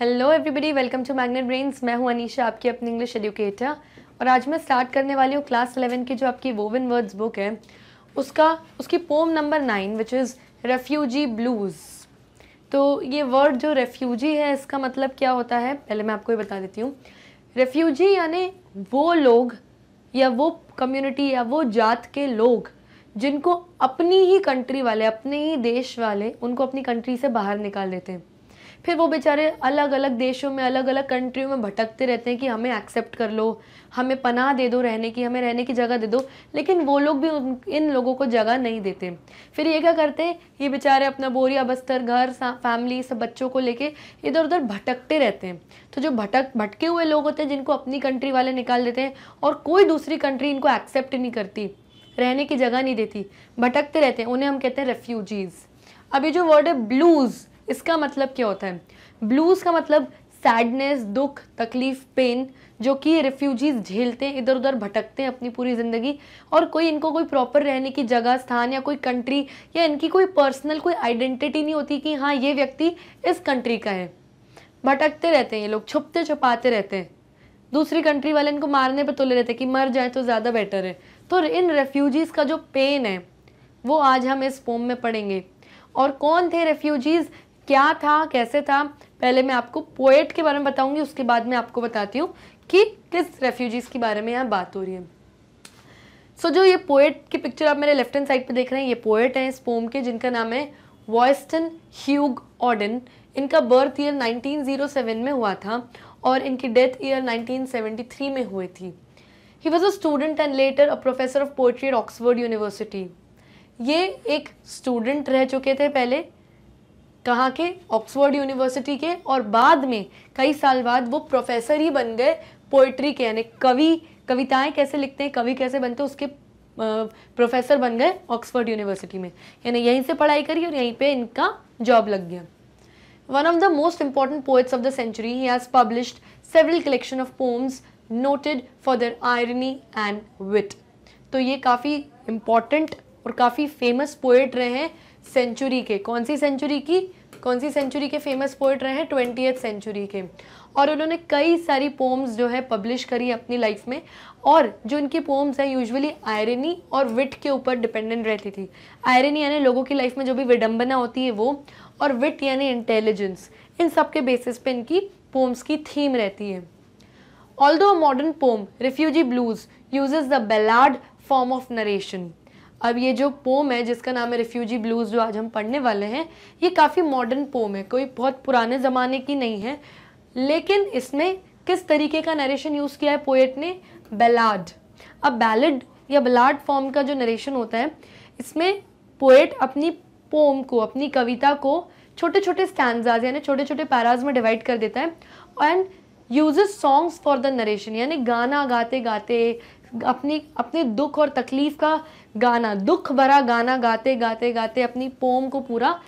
Hello everybody welcome to magnet brains मैं हूं अनीशा आपकी अपनी इंग्लिश एडुकेटर और आज मैं स्टार्ट करने वाली हूँ क्लास इलेवन की जो आपकी वोवन वर्ड्स बुक है उसका उसकी poem number nine which is refugee blues तो ये वर्ड जो रेफ्यूजी है इसका मतलब क्या होता है पहले मैं आपको ये बता देती हूँ रेफ्यूजी यानी वो लोग या वो कम्युनिटी या वो जात के लोग जिनको अपनी ही कंट्री वाले अपने ही देश वाले उनको अपनी कंट्री से बाहर निकाल देते हैं फिर वो बेचारे अलग अलग देशों में अलग अलग कंट्रियों में भटकते रहते हैं कि हमें एक्सेप्ट कर लो हमें पनाह दे दो रहने की हमें रहने की जगह दे दो लेकिन वो लोग भी इन लोगों को जगह नहीं देते फिर ये क्या करते हैं ये बेचारे अपना बोरिया बस्तर घर फैमिली सब बच्चों को लेके इधर उधर भटकते रहते हैं तो जो भटक भटके हुए लोग होते हैं जिनको अपनी कंट्री वाले निकाल देते हैं और कोई दूसरी कंट्री इनको एक्सेप्ट नहीं करती रहने की जगह नहीं देती भटकते रहते हैं उन्हें हम कहते हैं रेफ्यूजीज़ अभी जो वर्ड है ब्लूज़ इसका मतलब क्या होता है ब्लूज़ का मतलब सैडनेस दुख तकलीफ पेन जो कि रेफ्यूजीज झेलते हैं इधर उधर भटकते हैं अपनी पूरी ज़िंदगी और कोई इनको कोई प्रॉपर रहने की जगह स्थान या कोई कंट्री या इनकी कोई पर्सनल कोई आइडेंटिटी नहीं होती कि हाँ ये व्यक्ति इस कंट्री का है भटकते रहते हैं ये लोग छुपते छुपाते रहते हैं दूसरी कंट्री वाले इनको मारने पर तुले रहते हैं कि मर जाए तो ज़्यादा बेटर है तो इन रेफ्यूजीज़ का जो पेन है वो आज हम इस फोम में पढ़ेंगे और कौन थे रेफ्यूजीज़ क्या था कैसे था पहले मैं आपको पोएट के बारे में बताऊंगी उसके बाद मैं आपको बताती हूँ कि किस रेफ्यूजीज़ के बारे में यहाँ बात हो रही है सो so, जो ये पोएट की पिक्चर आप मेरे लेफ्ट हैंड साइड पे देख रहे हैं ये पोएट हैं इस पोम के जिनका नाम है वॉयस्टन ह्यूग ऑर्डन इनका बर्थ ईयर 1907 में हुआ था और इनकी डेथ ईयर 1973 में हुई थी he was a student and later a professor of poetry at Oxford University ये एक स्टूडेंट रह चुके थे पहले कहाँ के ऑक्सफोर्ड यूनिवर्सिटी के और बाद में कई साल बाद वो प्रोफेसर ही बन गए पोइट्री के यानी कवि कविताएं कैसे लिखते हैं कवि कैसे बनते हैं उसके प्रोफेसर बन गए ऑक्सफोर्ड यूनिवर्सिटी में यानी यहीं से पढ़ाई करी और यहीं पे इनका जॉब लग गया one of the most important poets of the century he has published several collection of poems noted for their irony and wit तो ये काफ़ी इम्पॉर्टेंट और काफ़ी फेमस पोएट रहे हैं सेंचुरी के कौन सी सेंचुरी की कौन सी सेंचुरी के फेमस पोइट रहे हैं ट्वेंटी सेंचुरी के और उन्होंने कई सारी पोम्स जो है पब्लिश करी अपनी लाइफ में और जो इनकी पोम्स हैं यूजुअली आयरनी और विट के ऊपर डिपेंडेंट रहती थी आयरनी यानी लोगों की लाइफ में जो भी विडम्बना होती है वो और विट यानी इंटेलिजेंस इन सब के बेसिस पे इनकी पोम्स की थीम रहती है although modern poem Refugee Blues uses the ballad form of narration अब ये जो पोम है जिसका नाम है रिफ्यूजी ब्लूज़ जो आज हम पढ़ने वाले हैं ये काफ़ी मॉडर्न पोम है कोई बहुत पुराने ज़माने की नहीं है लेकिन इसमें किस तरीके का नरेशन यूज़ किया है पोएट ने बेलाड अब बैलड या बलाड फॉर्म का जो नरेशन होता है इसमें पोएट अपनी पोम को अपनी कविता को छोटे छोटे स्टैंडाज यानी छोटे छोटे पैराज में डिवाइड कर देता है and use songs for the narration यानी गाना गाते गाते अपनी अपने दुख और तकलीफ़ का गाना दुख भरा गाना गाते गाते गाते अपनी पोम को पूरा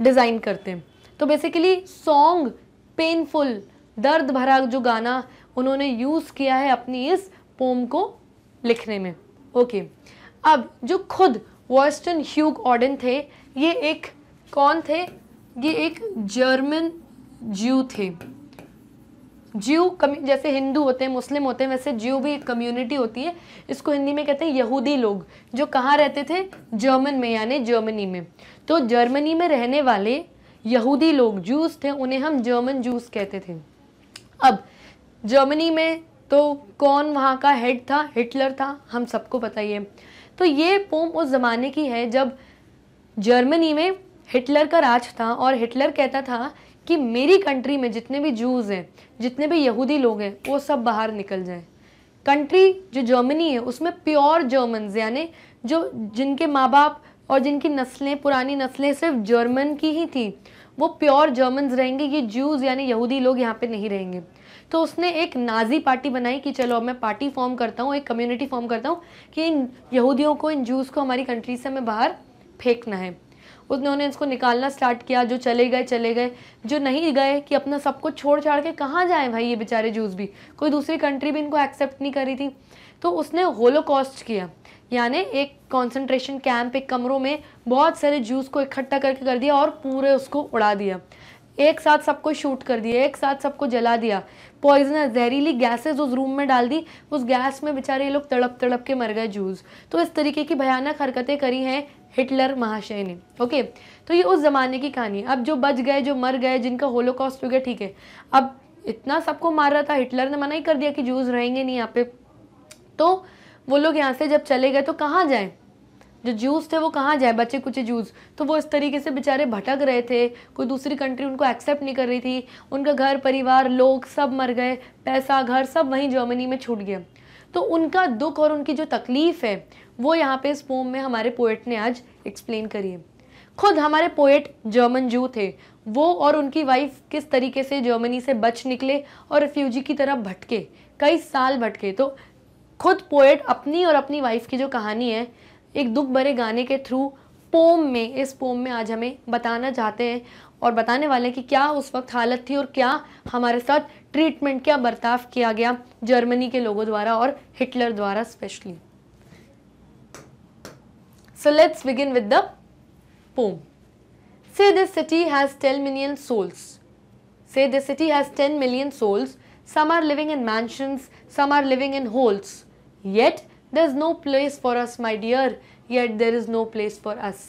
डिज़ाइन करते हैं तो बेसिकली सॉन्ग पेनफुल दर्द भरा जो गाना उन्होंने यूज़ किया है अपनी इस पोम को लिखने में ओके अब जो खुद वॉस्टन ह्यूग ऑर्डन थे ये एक कौन थे ये एक जर्मन ज्यू थे जीव कम्यू जैसे हिंदू होते हैं मुस्लिम होते हैं वैसे जीव भी एक कम्युनिटी होती है इसको हिंदी में कहते हैं यहूदी लोग जो कहाँ रहते थे जर्मन में यानी जर्मनी में तो जर्मनी में रहने वाले यहूदी लोग जूस थे उन्हें हम जर्मन जूस कहते थे अब जर्मनी में तो कौन वहाँ का हेड था हिटलर था हम सबको पता ही है तो ये पोम उस ज़माने की है जब जर्मनी में हिटलर का राज था और हिटलर कहता था कि मेरी कंट्री में जितने भी जूज़ हैं जितने भी यहूदी लोग हैं वो सब बाहर निकल जाए कंट्री जो जर्मनी है उसमें प्योर जर्मन यानी जो जिनके माँ बाप और जिनकी नस्लें पुरानी नस्लें सिर्फ जर्मन की ही थी वो प्योर जर्मन रहेंगे ये जूज़ यानी यहूदी लोग यहाँ पे नहीं रहेंगे तो उसने एक नाजी पार्टी बनाई कि चलो अब मैं पार्टी फॉर्म करता हूँ एक कम्युनिटी फॉर्म करता हूँ कि इन यहूदियों को इन जूस को हमारी कंट्री से हमें बाहर फेंकना है उन्होंने इसको निकालना स्टार्ट किया जो चले गए चले गए जो नहीं गए कि अपना सब कुछ छोड़ छाड़ के कहाँ जाएँ भाई ये बेचारे जूस भी कोई दूसरी कंट्री भी इनको एक्सेप्ट नहीं करी थी तो उसने होलोकॉस्ट किया यानी एक कॉन्सेंट्रेशन कैम्प एक कमरों में बहुत सारे जूस को इकट्ठा करके कर दिया और पूरे उसको उड़ा दिया एक साथ सबको शूट कर दिया एक साथ सबको जला दिया पॉइजनर जहरीली गैसेज उस रूम में डाल दी उस गैस में बेचारे ये लोग तड़प तड़प के मर गए जूस तो इस तरीके की भयानक हरकतें करी हैं हिटलर महाशय ने ओके तो ये उस ज़माने की कहानी है अब जो बच गए जो मर गए जिनका होलो कॉस्ट हो गया ठीक है अब इतना सबको मार रहा था हिटलर ने मना ही कर दिया कि जूस रहेंगे नहीं यहाँ पे तो वो लोग यहाँ से जब चले गए तो कहाँ जाए जो जूस थे वो कहाँ जाए बच्चे कुछ जूस तो वो इस तरीके से बेचारे भटक रहे थे कोई दूसरी कंट्री उनको एक्सेप्ट नहीं कर रही थी उनका घर परिवार लोग सब मर गए पैसा घर सब वहीं जर्मनी में छूट गया तो उनका दुख और उनकी जो तकलीफ़ है वो यहाँ पे इस पोम में हमारे पोएट ने आज एक्सप्लेन करी है खुद हमारे पोएट जर्मन जू थे वो और उनकी वाइफ किस तरीके से जर्मनी से बच निकले और रिफ्यूजी की तरफ भटके कई साल भटके तो खुद पोएट अपनी और अपनी वाइफ की जो कहानी है एक दुख भरे गाने के थ्रू पोम में इस पोम में आज हमें बताना चाहते हैं और बताने वाले हैं कि क्या उस वक्त हालत थी और क्या हमारे साथ ट्रीटमेंट क्या बर्ताव किया गया जर्मनी के लोगों द्वारा और हिटलर द्वारा specially So let's begin with the poem. Say this city has 10 million souls. Say this city has 10 million souls. Some are living in mansions, some are living in holes. Yet there is no place for us my dear, yet there is no place for us.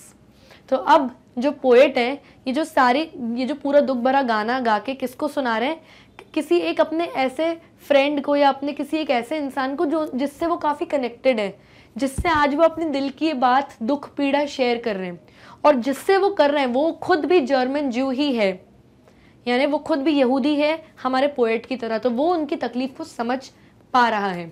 तो अब जो poet है ये जो सारी ये जो पूरा दुख भरा गाना गा के किसको सुना रहे हैं किसी एक अपने ऐसे फ्रेंड को या अपने किसी एक ऐसे इंसान को जो जिससे वो काफ़ी कनेक्टेड है जिससे आज वो अपने दिल की बात दुख पीड़ा शेयर कर रहे हैं और जिससे वो कर रहे हैं वो खुद भी जर्मन ज्यू ही है यानी वो खुद भी यहूदी है हमारे पोएट की तरह तो वो उनकी तकलीफ को समझ पा रहा है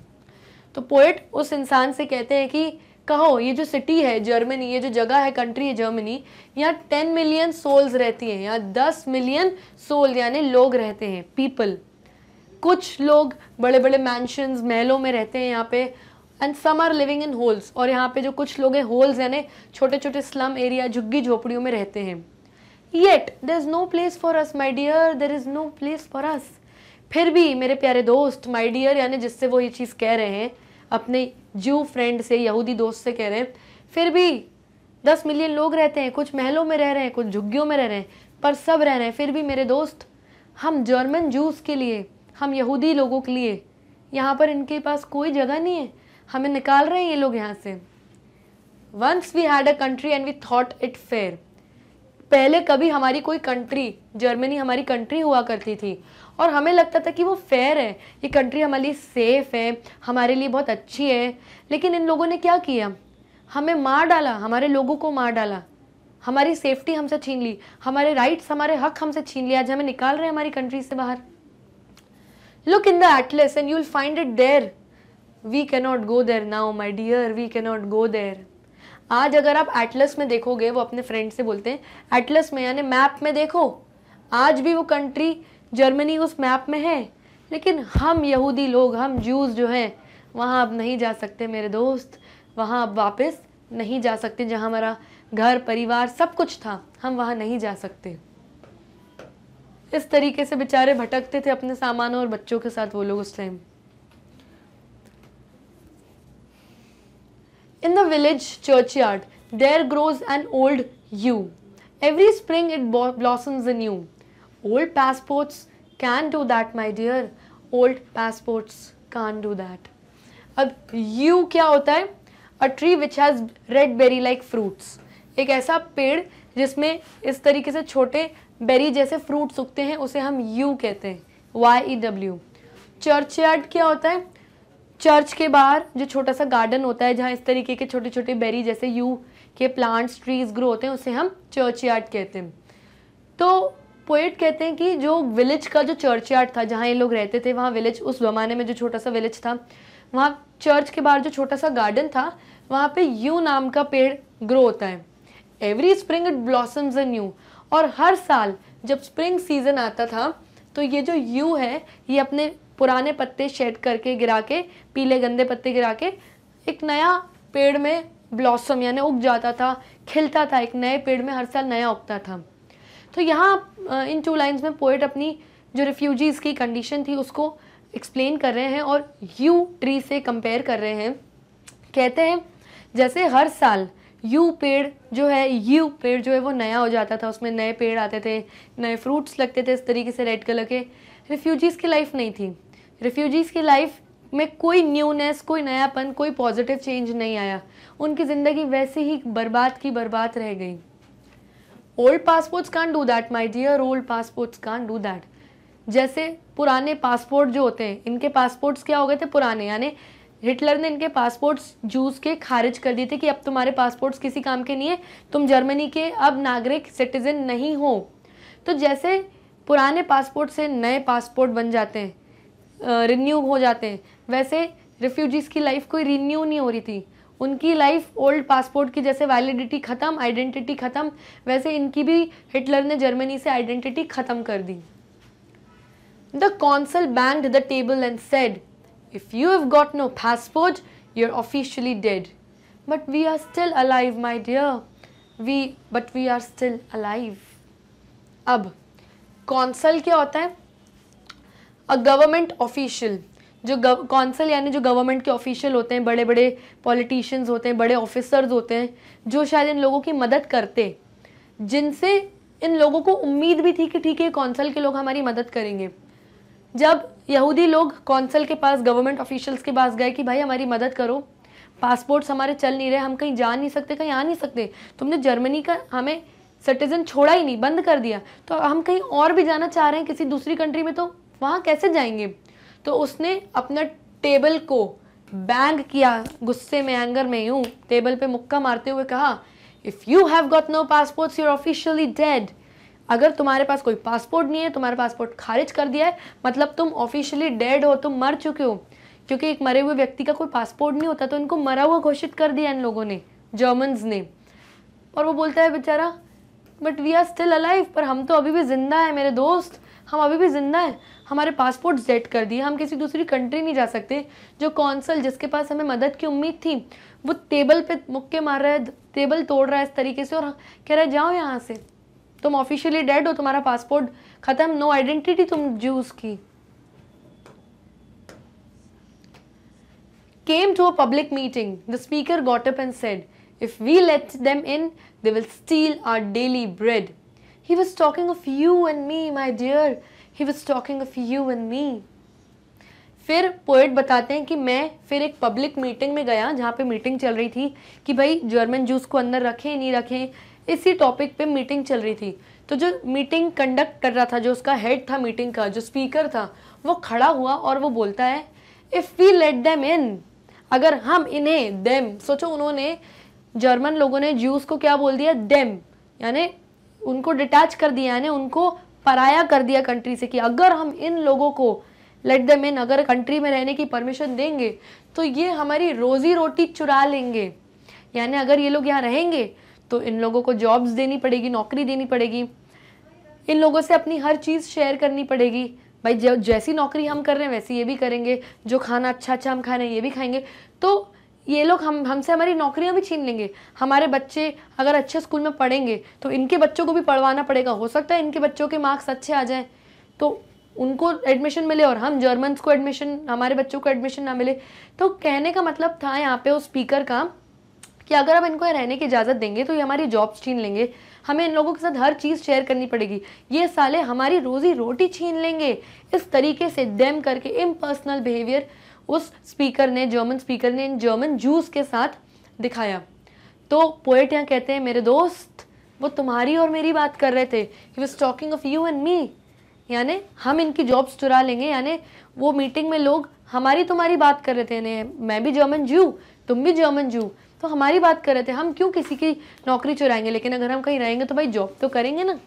तो पोएट उस इंसान से कहते हैं कि कहो ये जो सिटी है जर्मनी ये जो जगह है कंट्री है जर्मनी यहाँ टेन मिलियन सोल्स रहती हैं यहाँ दस मिलियन सोल यानी लोग रहते हैं पीपल कुछ लोग बड़े बड़े मैंशंस महलों में रहते हैं यहाँ पे and some are living in holes और यहाँ पे जो कुछ लोग हैं होल्स हैं छोटे छोटे स्लम एरिया झुग्गी झोपड़ियों में रहते हैं yet there is no place for us my dear there is no place for us फिर भी मेरे प्यारे दोस्त माई डियर यानी जिससे वो ये चीज़ कह रहे हैं अपने जू फ्रेंड से यहूदी दोस्त से कह रहे हैं फिर भी दस मिलियन लोग रहते हैं कुछ महलों में रह रहे हैं कुछ झुग्गियों में रह रहे हैं पर सब रह रहे हैं फिर भी मेरे दोस्त हम जर्मन जूस के लिए हम यहूदी लोगों के लिए यहाँ पर इनके पास कोई जगह नहीं है हमें निकाल रहे हैं ये लोग यहाँ से once we had a country and we thought it fair पहले कभी हमारी कोई कंट्री जर्मनी हमारी कंट्री हुआ करती थी और हमें लगता था कि वो फेयर है ये कंट्री हमारे लिए सेफ़ है हमारे लिए बहुत अच्छी है लेकिन इन लोगों ने क्या किया हमें मार डाला हमारे लोगों को मार डाला हमारी सेफ्टी हमसे छीन ली हमारे राइट्स हमारे हक हमसे छीन लिया आज हमें निकाल रहे हैं हमारी कंट्री से बाहर look in the atlas and you will find it there we cannot go there now my dear we cannot go there आज अगर आप एटलस में देखोगे वो अपने फ्रेंड से बोलते हैं एटलस में यानी मैप में देखो आज भी वो कंट्री जर्मनी उस मैप में है लेकिन हम यहूदी लोग हम जूस जो हैं वहाँ अब नहीं जा सकते मेरे दोस्त वहाँ अब वापस नहीं जा सकते जहाँ हमारा घर परिवार सब कुछ था हम वहाँ नहीं जा सकते इस तरीके से बेचारे भटकते थे अपने सामानों और बच्चों के साथ वो लोग उस time In the village churchyard, there grows an old yew. Every spring it blossoms anew. Old passports can do that, my dear. Old passports can't do that. अब यू क्या होता है a tree which has red berry like fruits एक ऐसा पेड़ जिसमें इस तरीके से छोटे बेरी जैसे फ्रूट्स उगते हैं उसे हम यू कहते हैं Y E W churchyard क्या होता है चर्च के बाहर जो छोटा सा गार्डन होता है जहाँ इस तरीके के छोटे छोटे बेरी जैसे यू के प्लांट्स ट्रीज ग्रो होते हैं उसे हम चर्च यार्ड कहते हैं तो पोइट कहते हैं कि जो विलेज का जो चर्च यार्ड था जहाँ ये लोग रहते थे वहाँ विलेज उस जमाने में जो छोटा सा विलेज था वहाँ चर्च के बाहर जो छोटा सा गार्डन था वहाँ पे यू नाम का पेड़ ग्रो होता है every spring it blossoms anew और हर साल जब स्प्रिंग सीजन आता था तो ये जो यू है ये अपने पुराने पत्ते शेड करके गिरा के पीले गंदे पत्ते गिरा के एक नया पेड़ में ब्लॉसम यानी उग जाता था खिलता था एक नए पेड़ में हर साल नया उगता था तो यहाँ इन टू लाइन्स में पोइट अपनी जो रिफ्यूजीज़ की कंडीशन थी उसको एक्सप्लेन कर रहे हैं और यू ट्री से कंपेयर कर रहे हैं कहते हैं जैसे हर साल यू पेड़ जो है यू पेड़ जो है वो नया हो जाता था उसमें नए पेड़ आते थे नए फ्रूट्स लगते थे इस तरीके से रेड कलर के रिफ्यूजीज़ की लाइफ नहीं थी रिफ्यूजीज़ की लाइफ में कोई न्यूनेस कोई नयापन कोई पॉजिटिव चेंज नहीं आया उनकी ज़िंदगी वैसे ही बर्बाद की बर्बाद रह गई old passports can't do that my dear old passports can't do that जैसे पुराने पासपोर्ट जो होते हैं इनके पासपोर्ट्स क्या हो गए थे पुराने यानी हिटलर ने इनके पासपोर्ट्स जूस के खारिज कर दिए थे कि अब तुम्हारे पासपोर्ट्स किसी काम के नहीं है तुम जर्मनी के अब नागरिक सिटीजन नहीं हो तो जैसे पुराने पासपोर्ट से नए पासपोर्ट बन जाते हैं रिन्यू हो जाते हैं वैसे रिफ्यूजीज़ की लाइफ कोई रिन्यू नहीं हो रही थी उनकी लाइफ ओल्ड पासपोर्ट की जैसे वैलिडिटी ख़त्म आइडेंटिटी ख़त्म वैसे इनकी भी हिटलर ने जर्मनी से आइडेंटिटी ख़त्म कर दी the consul banged the table and said if you have got no passport you are officially dead but we are still alive my dear we but we are still alive अब consul क्या होता है a government official जो consul यानी जो government के official होते हैं बड़े बड़े पॉलिटिशियंस होते हैं बड़े ऑफिसर्स होते हैं जो शायद इन लोगों की मदद करते जिनसे इन लोगों को उम्मीद भी थी कि ठीक है कौंसल के लोग हमारी मदद करेंगे जब यहूदी लोग कौंसल के पास गवर्नमेंट ऑफिशियल्स के पास गए कि भाई हमारी मदद करो पासपोर्ट्स हमारे चल नहीं रहे हम कहीं जा नहीं सकते कहीं आ नहीं सकते तुमने जर्मनी का हमें सिटीज़न छोड़ा ही नहीं बंद कर दिया तो हम कहीं और भी जाना चाह रहे हैं किसी दूसरी कंट्री में तो वहाँ कैसे जाएंगे तो उसने अपना टेबल को बैंग किया गुस्से में एंगर में यूँ टेबल पे मुक्का मारते हुए कहा if you have got no passport you're officially dead अगर तुम्हारे पास कोई पासपोर्ट नहीं है तुम्हारा पासपोर्ट खारिज कर दिया है मतलब तुम ऑफिशियली डेड हो तुम मर चुके हो क्योंकि एक मरे हुए व्यक्ति का कोई पासपोर्ट नहीं होता तो इनको मरा हुआ घोषित कर दिया इन लोगों ने जर्मन्स ने और वो बोलता है बेचारा but we are still alive पर हम तो अभी भी जिंदा है मेरे दोस्त हम अभी भी ज़िंदा हैं हमारे पासपोर्ट जेड कर दिए हम किसी दूसरी कंट्री नहीं जा सकते जो कौंसल जिसके पास हमें मदद की उम्मीद थी वो टेबल पे मुक्के मार रहा है टेबल तोड़ रहा है इस तरीके से और कह रहा है जाओ यहाँ से तुम ऑफिशियली डेड हो तुम्हारा पासपोर्ट ख़त्म नो आइडेंटिटी तुम जूस की came to a public meeting the speaker got up up said if we let let in they they will steal our daily He was talking of you and me, my dear. He was talking of you and me. फिर poet बताते हैं कि मैं फिर एक public meeting में गया जहाँ पे मीटिंग चल रही थी कि भाई जर्मन जूस को अंदर रखें नहीं रखें इसी टॉपिक पे मीटिंग चल रही थी तो जो मीटिंग कंडक्ट कर रहा था जो उसका हेड था मीटिंग का जो स्पीकर था वो खड़ा हुआ और वो बोलता है if we let them in अगर हम इन्हें देम सोचो उन्होंने जर्मन लोगों ने जूस को क्या बोल दिया देम यानी उनको डिटैच कर दिया यानी उनको पराया कर दिया कंट्री से कि अगर हम इन लोगों को लेट द मेन अगर कंट्री में रहने की परमिशन देंगे तो ये हमारी रोज़ी रोटी चुरा लेंगे यानी अगर ये लोग यहाँ रहेंगे तो इन लोगों को जॉब्स देनी पड़ेगी नौकरी देनी पड़ेगी इन लोगों से अपनी हर चीज़ शेयर करनी पड़ेगी भाई जैसी नौकरी हम कर रहे हैं वैसी ये भी करेंगे जो खाना अच्छा अच्छा हम खा रहे हैं ये भी खाएंगे तो ये लोग हम हमसे हमारी नौकरियां भी छीन लेंगे हमारे बच्चे अगर अच्छे स्कूल में पढ़ेंगे तो इनके बच्चों को भी पढ़वाना पड़ेगा हो सकता है इनके बच्चों के मार्क्स अच्छे आ जाएं तो उनको एडमिशन मिले और हम जर्मन्स को एडमिशन हमारे बच्चों को एडमिशन ना मिले तो कहने का मतलब था यहाँ पे उस स्पीकर का कि अगर हम इनको रहने की इजाज़त देंगे तो ये हमारी जॉब्स छीन लेंगे हमें इन लोगों के साथ हर चीज़ शेयर करनी पड़ेगी ये साले हमारी रोज़ी रोटी छीन लेंगे इस तरीके से डैम करके इम बिहेवियर उस स्पीकर ने जर्मन स्पीकर ने इन जर्मन जूस के साथ दिखाया तो पोएट यहाँ कहते हैं मेरे दोस्त वो तुम्हारी और मेरी बात कर रहे थे he was talking of you and me यानी हम इनकी जॉब्स चुरा लेंगे यानी वो मीटिंग में लोग हमारी तुम्हारी बात कर रहे थे मैं भी जर्मन जू तुम भी जर्मन जू तो हमारी बात कर रहे थे हम क्यों किसी की नौकरी चुराएंगे लेकिन अगर हम कहीं रहेंगे तो भाई जॉब तो करेंगे ना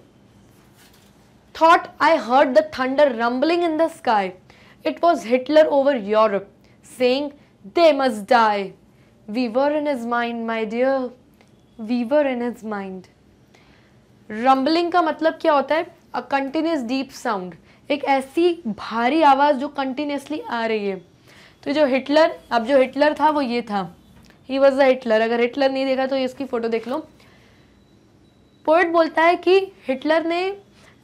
thought I heard the thunder rumbling in the sky It was Hitler over Europe, saying, They must die. We were in his mind, my dear. We were in his mind. Rumbling का मतलब क्या होता है a continuous deep sound एक ऐसी भारी आवाज़ जो कंटिन्यूसली आ रही है तो जो हिटलर अब जो हिटलर था वो ये था ही वॉज द हिटलर अगर हिटलर नहीं देखा तो इसकी फ़ोटो देख लो पोइट बोलता है कि हिटलर ने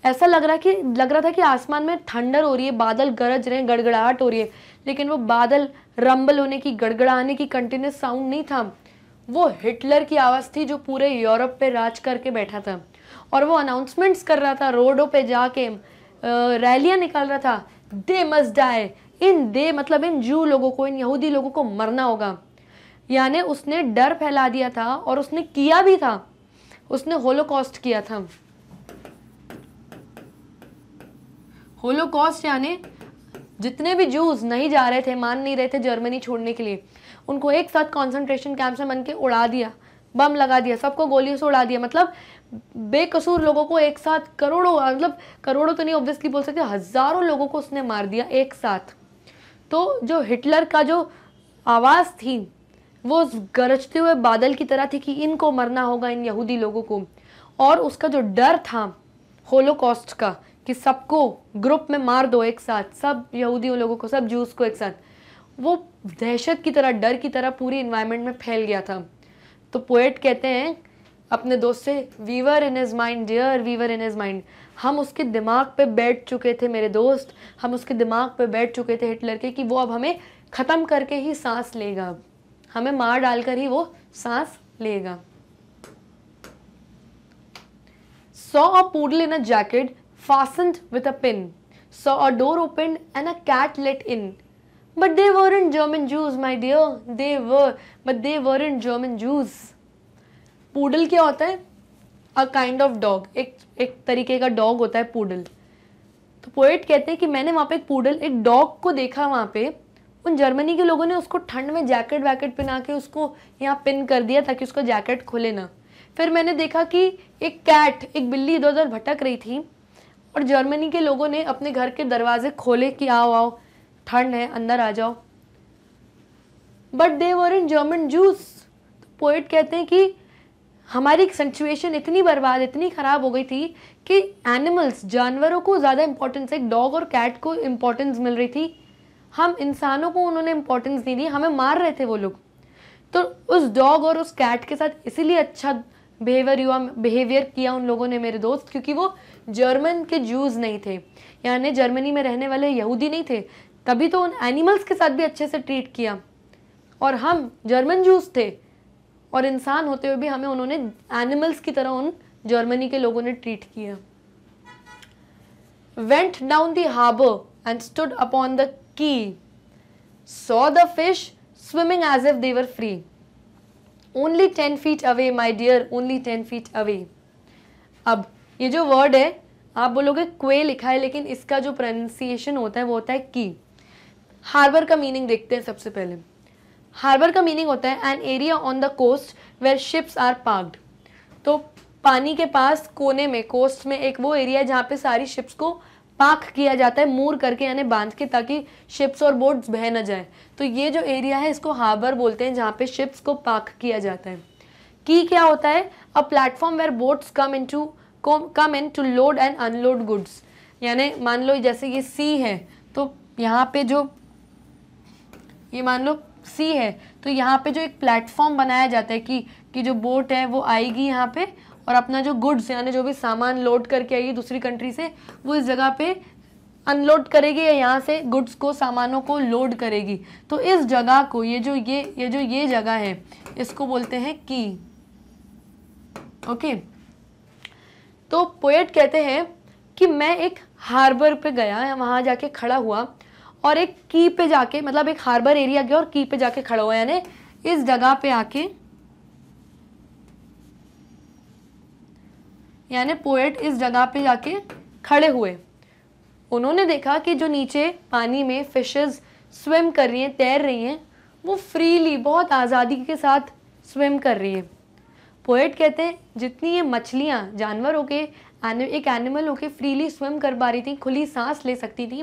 ऐसा लग रहा कि लग रहा था कि आसमान में थंडर हो रही है बादल गरज रहे हैं गड़गड़ाहट हो रही है लेकिन वो बादल रंबल होने की गड़गड़ाने की कंटिन्यूस साउंड नहीं था वो हिटलर की आवाज़ थी जो पूरे यूरोप पे राज करके बैठा था और वो अनाउंसमेंट्स कर रहा था रोडों पे जाके रैलियाँ निकाल रहा था दे मस्ट डाए इन दे मतलब इन जू लोगों को इन यहूदी लोगों को मरना होगा यानी उसने डर फैला दिया था और उसने किया भी था उसने होलोकॉस्ट किया था होलोकॉस्ट यानी जितने भी जूस नहीं जा रहे थे मान नहीं रहे थे जर्मनी छोड़ने के लिए उनको एक साथ कॉन्सेंट्रेशन कैंप से बन के उड़ा दिया बम लगा दिया सबको गोलियों से उड़ा दिया मतलब बेकसूर लोगों को एक साथ करोड़ों मतलब करोड़ों तो नहीं ऑब्वियसली बोल सकते हज़ारों लोगों को उसने मार दिया एक साथ तो जो हिटलर का जो आवाज़ थी वो गरजते हुए बादल की तरह थी कि इनको मरना होगा इन यहूदी लोगों को और उसका जो डर था होलोकॉस्ट का कि सबको ग्रुप में मार दो एक साथ सब यहूदी लोगों को सब जूस को एक साथ वो दहशत की तरह डर की तरह पूरी इन्वायरमेंट में फैल गया था तो पोएट कहते हैं अपने दोस्त से we were in his mind dear we were in his mind हम उसके दिमाग पे बैठ चुके थे मेरे दोस्त हम उसके दिमाग पे बैठ चुके थे हिटलर के कि वो अब हमें ख़त्म करके ही सांस लेगा अब हमें मार डालकर ही वो सांस लेगा saw a poodle in a fastened with a pin, saw a door opened and a cat let in. But they weren't German Jews, my dear. They were, but they weren't German Jews. Poodle क्या होता है a kind of dog एक एक तरीके का dog होता है poodle तो पोएट कहते हैं कि मैंने वहाँ पे एक पूडल एक डॉग को देखा वहाँ पे उन जर्मनी के लोगों ने उसको ठंड में जैकेट वैकेट पहना के उसको यहाँ पिन कर दिया ताकि उसका जैकेट खुले ना फिर मैंने देखा कि एक कैट एक बिल्ली इधर उधर भटक रही थी और जर्मनी के लोगों ने अपने घर के दरवाजे खोले कि आओ आओ ठंड है अंदर आ जाओ but they weren't German Jews poet कहते हैं कि हमारी सिचुएशन इतनी बर्बाद इतनी ख़राब हो गई थी कि एनिमल्स जानवरों को ज़्यादा इम्पोर्टेंस एक डॉग और कैट को इम्पोर्टेंस मिल रही थी हम इंसानों को उन्होंने इम्पोर्टेंस नहीं दी हमें मार रहे थे वो लोग तो उस डॉग और उस कैट के साथ इसीलिए अच्छा बिहेवियर हुआ बिहेवियर किया उन लोगों ने मेरे दोस्त क्योंकि वो जर्मन के जूज नहीं थे यानी जर्मनी में रहने वाले यहूदी नहीं थे तभी तो उन एनिमल्स के साथ भी अच्छे से ट्रीट किया और हम जर्मन जूस थे और इंसान होते हुए भी हमें उन्होंने एनिमल्स की तरह उन जर्मनी के लोगों ने ट्रीट किया went down the harbour and stood upon the quay saw the fish swimming as if they were free only ten feet away my dear only ten feet away अब ये जो वर्ड है आप बोलोगे क्वे लिखा है लेकिन इसका जो प्रोनाउंसिएशन होता है वो होता है की हार्बर का मीनिंग देखते हैं सबसे पहले हार्बर का मीनिंग होता है an area on the coast where ships are parked तो पानी के पास कोने में कोस्ट में एक वो एरिया है जहाँ पे सारी शिप्स को पार्क किया जाता है मूर करके यानी बांध के ताकि शिप्स और बोट्स बह न जाए तो ये जो एरिया है इसको हार्बर बोलते हैं जहाँ पे शिप्स को पार्क किया जाता है की क्या होता है a platform where boats come in to come in to load and unload goods यानी मान लो जैसे ये सी है तो यहाँ पे जो ये मान लो सी है तो यहाँ पे जो एक प्लेटफॉर्म बनाया जाता है कि कि जो बोट है वो आएगी यहाँ पे और अपना जो गुड्स यानी जो भी सामान लोड करके आएगी दूसरी कंट्री से वो इस जगह पे अनलोड करेगी या यहाँ से गुड्स को सामानों को लोड करेगी तो इस जगह को ये जो ये ये जो ये जगह है इसको बोलते हैं की ओके okay? तो पोएट कहते हैं कि मैं एक हार्बर पे गया वहाँ जाके खड़ा हुआ और एक की पे जाके मतलब एक हार्बर एरिया गया और की पे जाके खड़ा हुआ यानी इस जगह पे आके यानी पोएट इस जगह पे जाके खड़े हुए उन्होंने देखा कि जो नीचे पानी में फिशेस स्विम कर रही हैं तैर रही हैं वो फ्रीली बहुत आज़ादी के साथ स्विम कर रही है पोएट कहते हैं जितनी ये मछलियाँ जानवर होके एक एनिमल होके फ्रीली स्विम कर पा रही थी खुली सांस ले सकती थी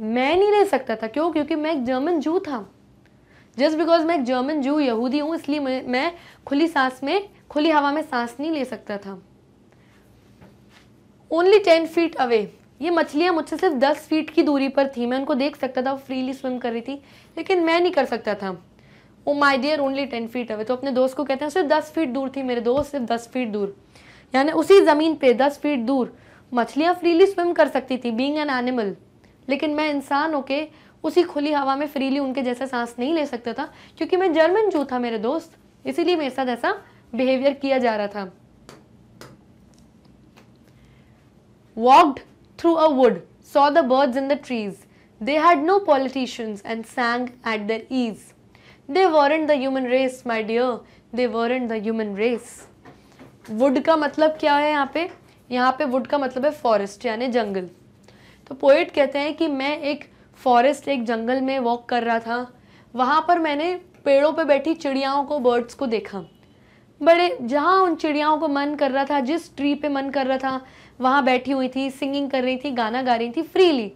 मैं नहीं ले सकता था क्यों क्योंकि मैं एक जर्मन जू था जस्ट बिकॉज मैं एक जर्मन जू यहूदी हूँ इसलिए मैं, मैं खुली सांस में खुली हवा में सांस नहीं ले सकता था ओनली टेन फीट अवे ये मछलियाँ मुझसे सिर्फ दस फीट की दूरी पर थी मैं उनको देख सकता था फ्रीली स्विम कर रही थी लेकिन मैं नहीं कर सकता था oh my dear only ten feet away तो अपने दोस्त को कहते हैं सिर्फ दस फीट दूर थी मेरे दोस्त सिर्फ दस फीट दूर यानी उसी ज़मीन पे दस फीट दूर मछलियाँ फ्रीली स्विम कर सकती थी बींग एन एनिमल लेकिन मैं इंसान होके उसी खुली हवा में फ्रीली उनके जैसा सांस नहीं ले सकता था क्योंकि मैं जर्मन जू था मेरे दोस्त इसीलिए मेरे साथ ऐसा बिहेवियर किया जा रहा था walked through a wood saw the birds in the trees they had no politicians and sang at their ease they weren't the human race my dear they weren't the human race wood का मतलब क्या है यहाँ पे यहाँ पे would का मतलब है फॉरेस्ट यानी जंगल तो पोइट कहते हैं कि मैं एक फॉरेस्ट एक जंगल में वॉक कर रहा था वहाँ पर मैंने पेड़ों पे बैठी चिड़ियाओं को बर्ड्स को देखा बड़े जहाँ उन चिड़ियाओं को मन कर रहा था जिस ट्री पे मन कर रहा था वहाँ बैठी हुई थी सिंगिंग कर रही थी गाना गा रही थी फ्रीली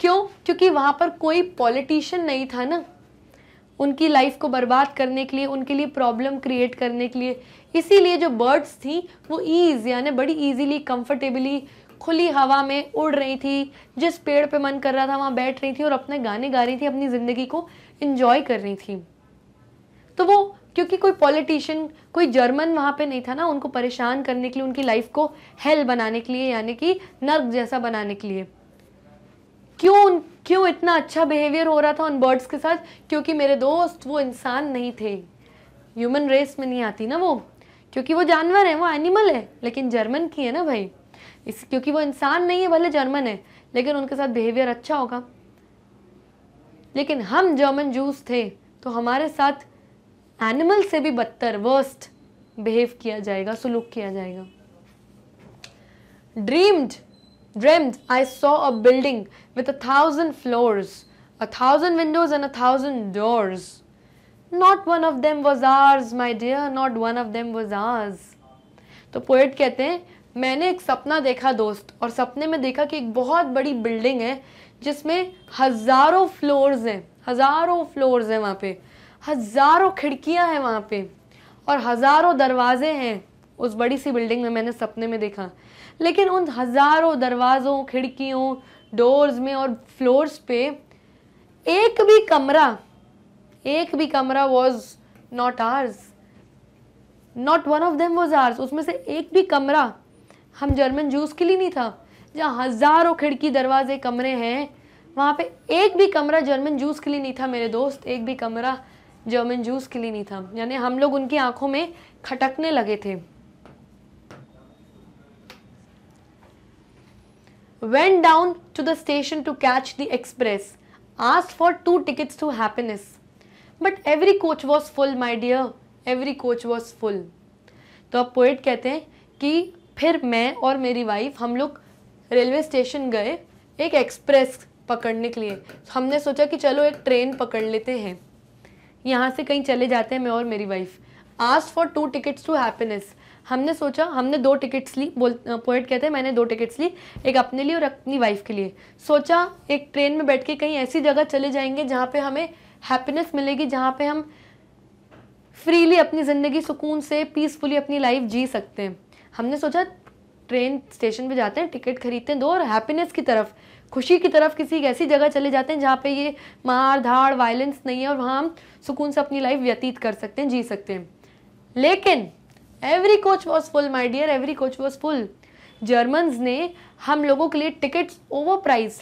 क्यों क्योंकि वहाँ पर कोई पॉलिटिशियन नहीं था ना उनकी लाइफ को बर्बाद करने के लिए उनके लिए प्रॉब्लम क्रिएट करने के लिए इसीलिए जो बर्ड्स थी वो ईज यानी बड़ी ईजीली कंफर्टेबली खुली हवा में उड़ रही थी जिस पेड़ पे मन कर रहा था वहाँ बैठ रही थी और अपने गाने गा रही थी अपनी ज़िंदगी को इन्जॉय कर रही थी तो वो क्योंकि कोई पॉलिटिशियन कोई जर्मन वहाँ पे नहीं था ना उनको परेशान करने के लिए उनकी लाइफ को हेल बनाने के लिए यानी कि नर्क जैसा बनाने के लिए क्यों क्यों इतना अच्छा बिहेवियर हो रहा था उन बर्ड्स के साथ क्योंकि मेरे दोस्त वो इंसान नहीं थे ह्यूमन रेस में नहीं आती ना वो क्योंकि वो जानवर है वो एनिमल है लेकिन जर्मन की है ना भाई इस क्योंकि वो इंसान नहीं है भले जर्मन है लेकिन उनके साथ बिहेवियर अच्छा होगा लेकिन हम जर्मन जूस थे तो हमारे साथ एनिमल से भी बदतर वर्स्ट बिहेव किया जाएगा सुलूक किया जाएगा dreamed dreamt I saw a building with a thousand floors, a thousand windows and a thousand doors. Not one of them was ours, my dear, not one of them was ours. तो poet कहते हैं मैंने एक सपना देखा दोस्त और सपने में देखा कि एक बहुत बड़ी बिल्डिंग है जिसमें हज़ारों फ्लोर्स हैं हज़ारों फ्लोर्स हैं वहाँ पे हज़ारों खिड़कियाँ हैं वहाँ पे और हज़ारों दरवाजे हैं उस बड़ी सी बिल्डिंग में मैंने सपने में देखा लेकिन उन हज़ारों दरवाज़ों खिड़कियों डोर्स में और फ्लोर्स पे एक भी कमरा एक भी कमरा was not ours not one of them was ours उसमें से एक भी कमरा हम जर्मन जूस के लिए नहीं था जहाँ हज़ारों खिड़की दरवाजे कमरे हैं वहाँ पे एक भी कमरा जर्मन जूस के लिए नहीं था मेरे दोस्त एक भी कमरा जर्मन जूस के लिए नहीं था यानी हम लोग उनकी आंखों में खटकने लगे थे went down to the station to catch the express, asked for two tickets to happiness. But every coach was full, my dear. Every coach was full. तो अब पोइट कहते हैं कि फिर मैं और मेरी वाइफ हम लोग रेलवे स्टेशन गए एक एक्सप्रेस पकड़ने के लिए हमने सोचा कि चलो एक ट्रेन पकड़ लेते हैं यहाँ से कहीं चले जाते हैं मैं और मेरी wife ask for two tickets to happiness हमने सोचा हमने दो टिकट्स ली बोल पोइट कहते हैं मैंने दो टिकट्स ली एक अपने लिए और अपनी वाइफ के लिए सोचा एक ट्रेन में बैठ के कहीं ऐसी जगह चले जाएंगे जहाँ पर हमें हैप्पीनेस मिलेगी जहाँ पर हम फ्रीली अपनी ज़िंदगी सुकून से पीसफुली अपनी लाइफ जी सकते हैं हमने सोचा ट्रेन स्टेशन पे जाते हैं टिकट खरीदते हैं दो और हैप्पीनेस की तरफ खुशी की तरफ किसी ऐसी जगह चले जाते हैं जहाँ पे ये मार धाड़ वायलेंस नहीं है और वहाँ हम सुकून से अपनी लाइफ व्यतीत कर सकते हैं जी सकते हैं लेकिन every coach was full my dear every coach was full Germans ने हम लोगों के लिए टिकट्स ओवर प्राइस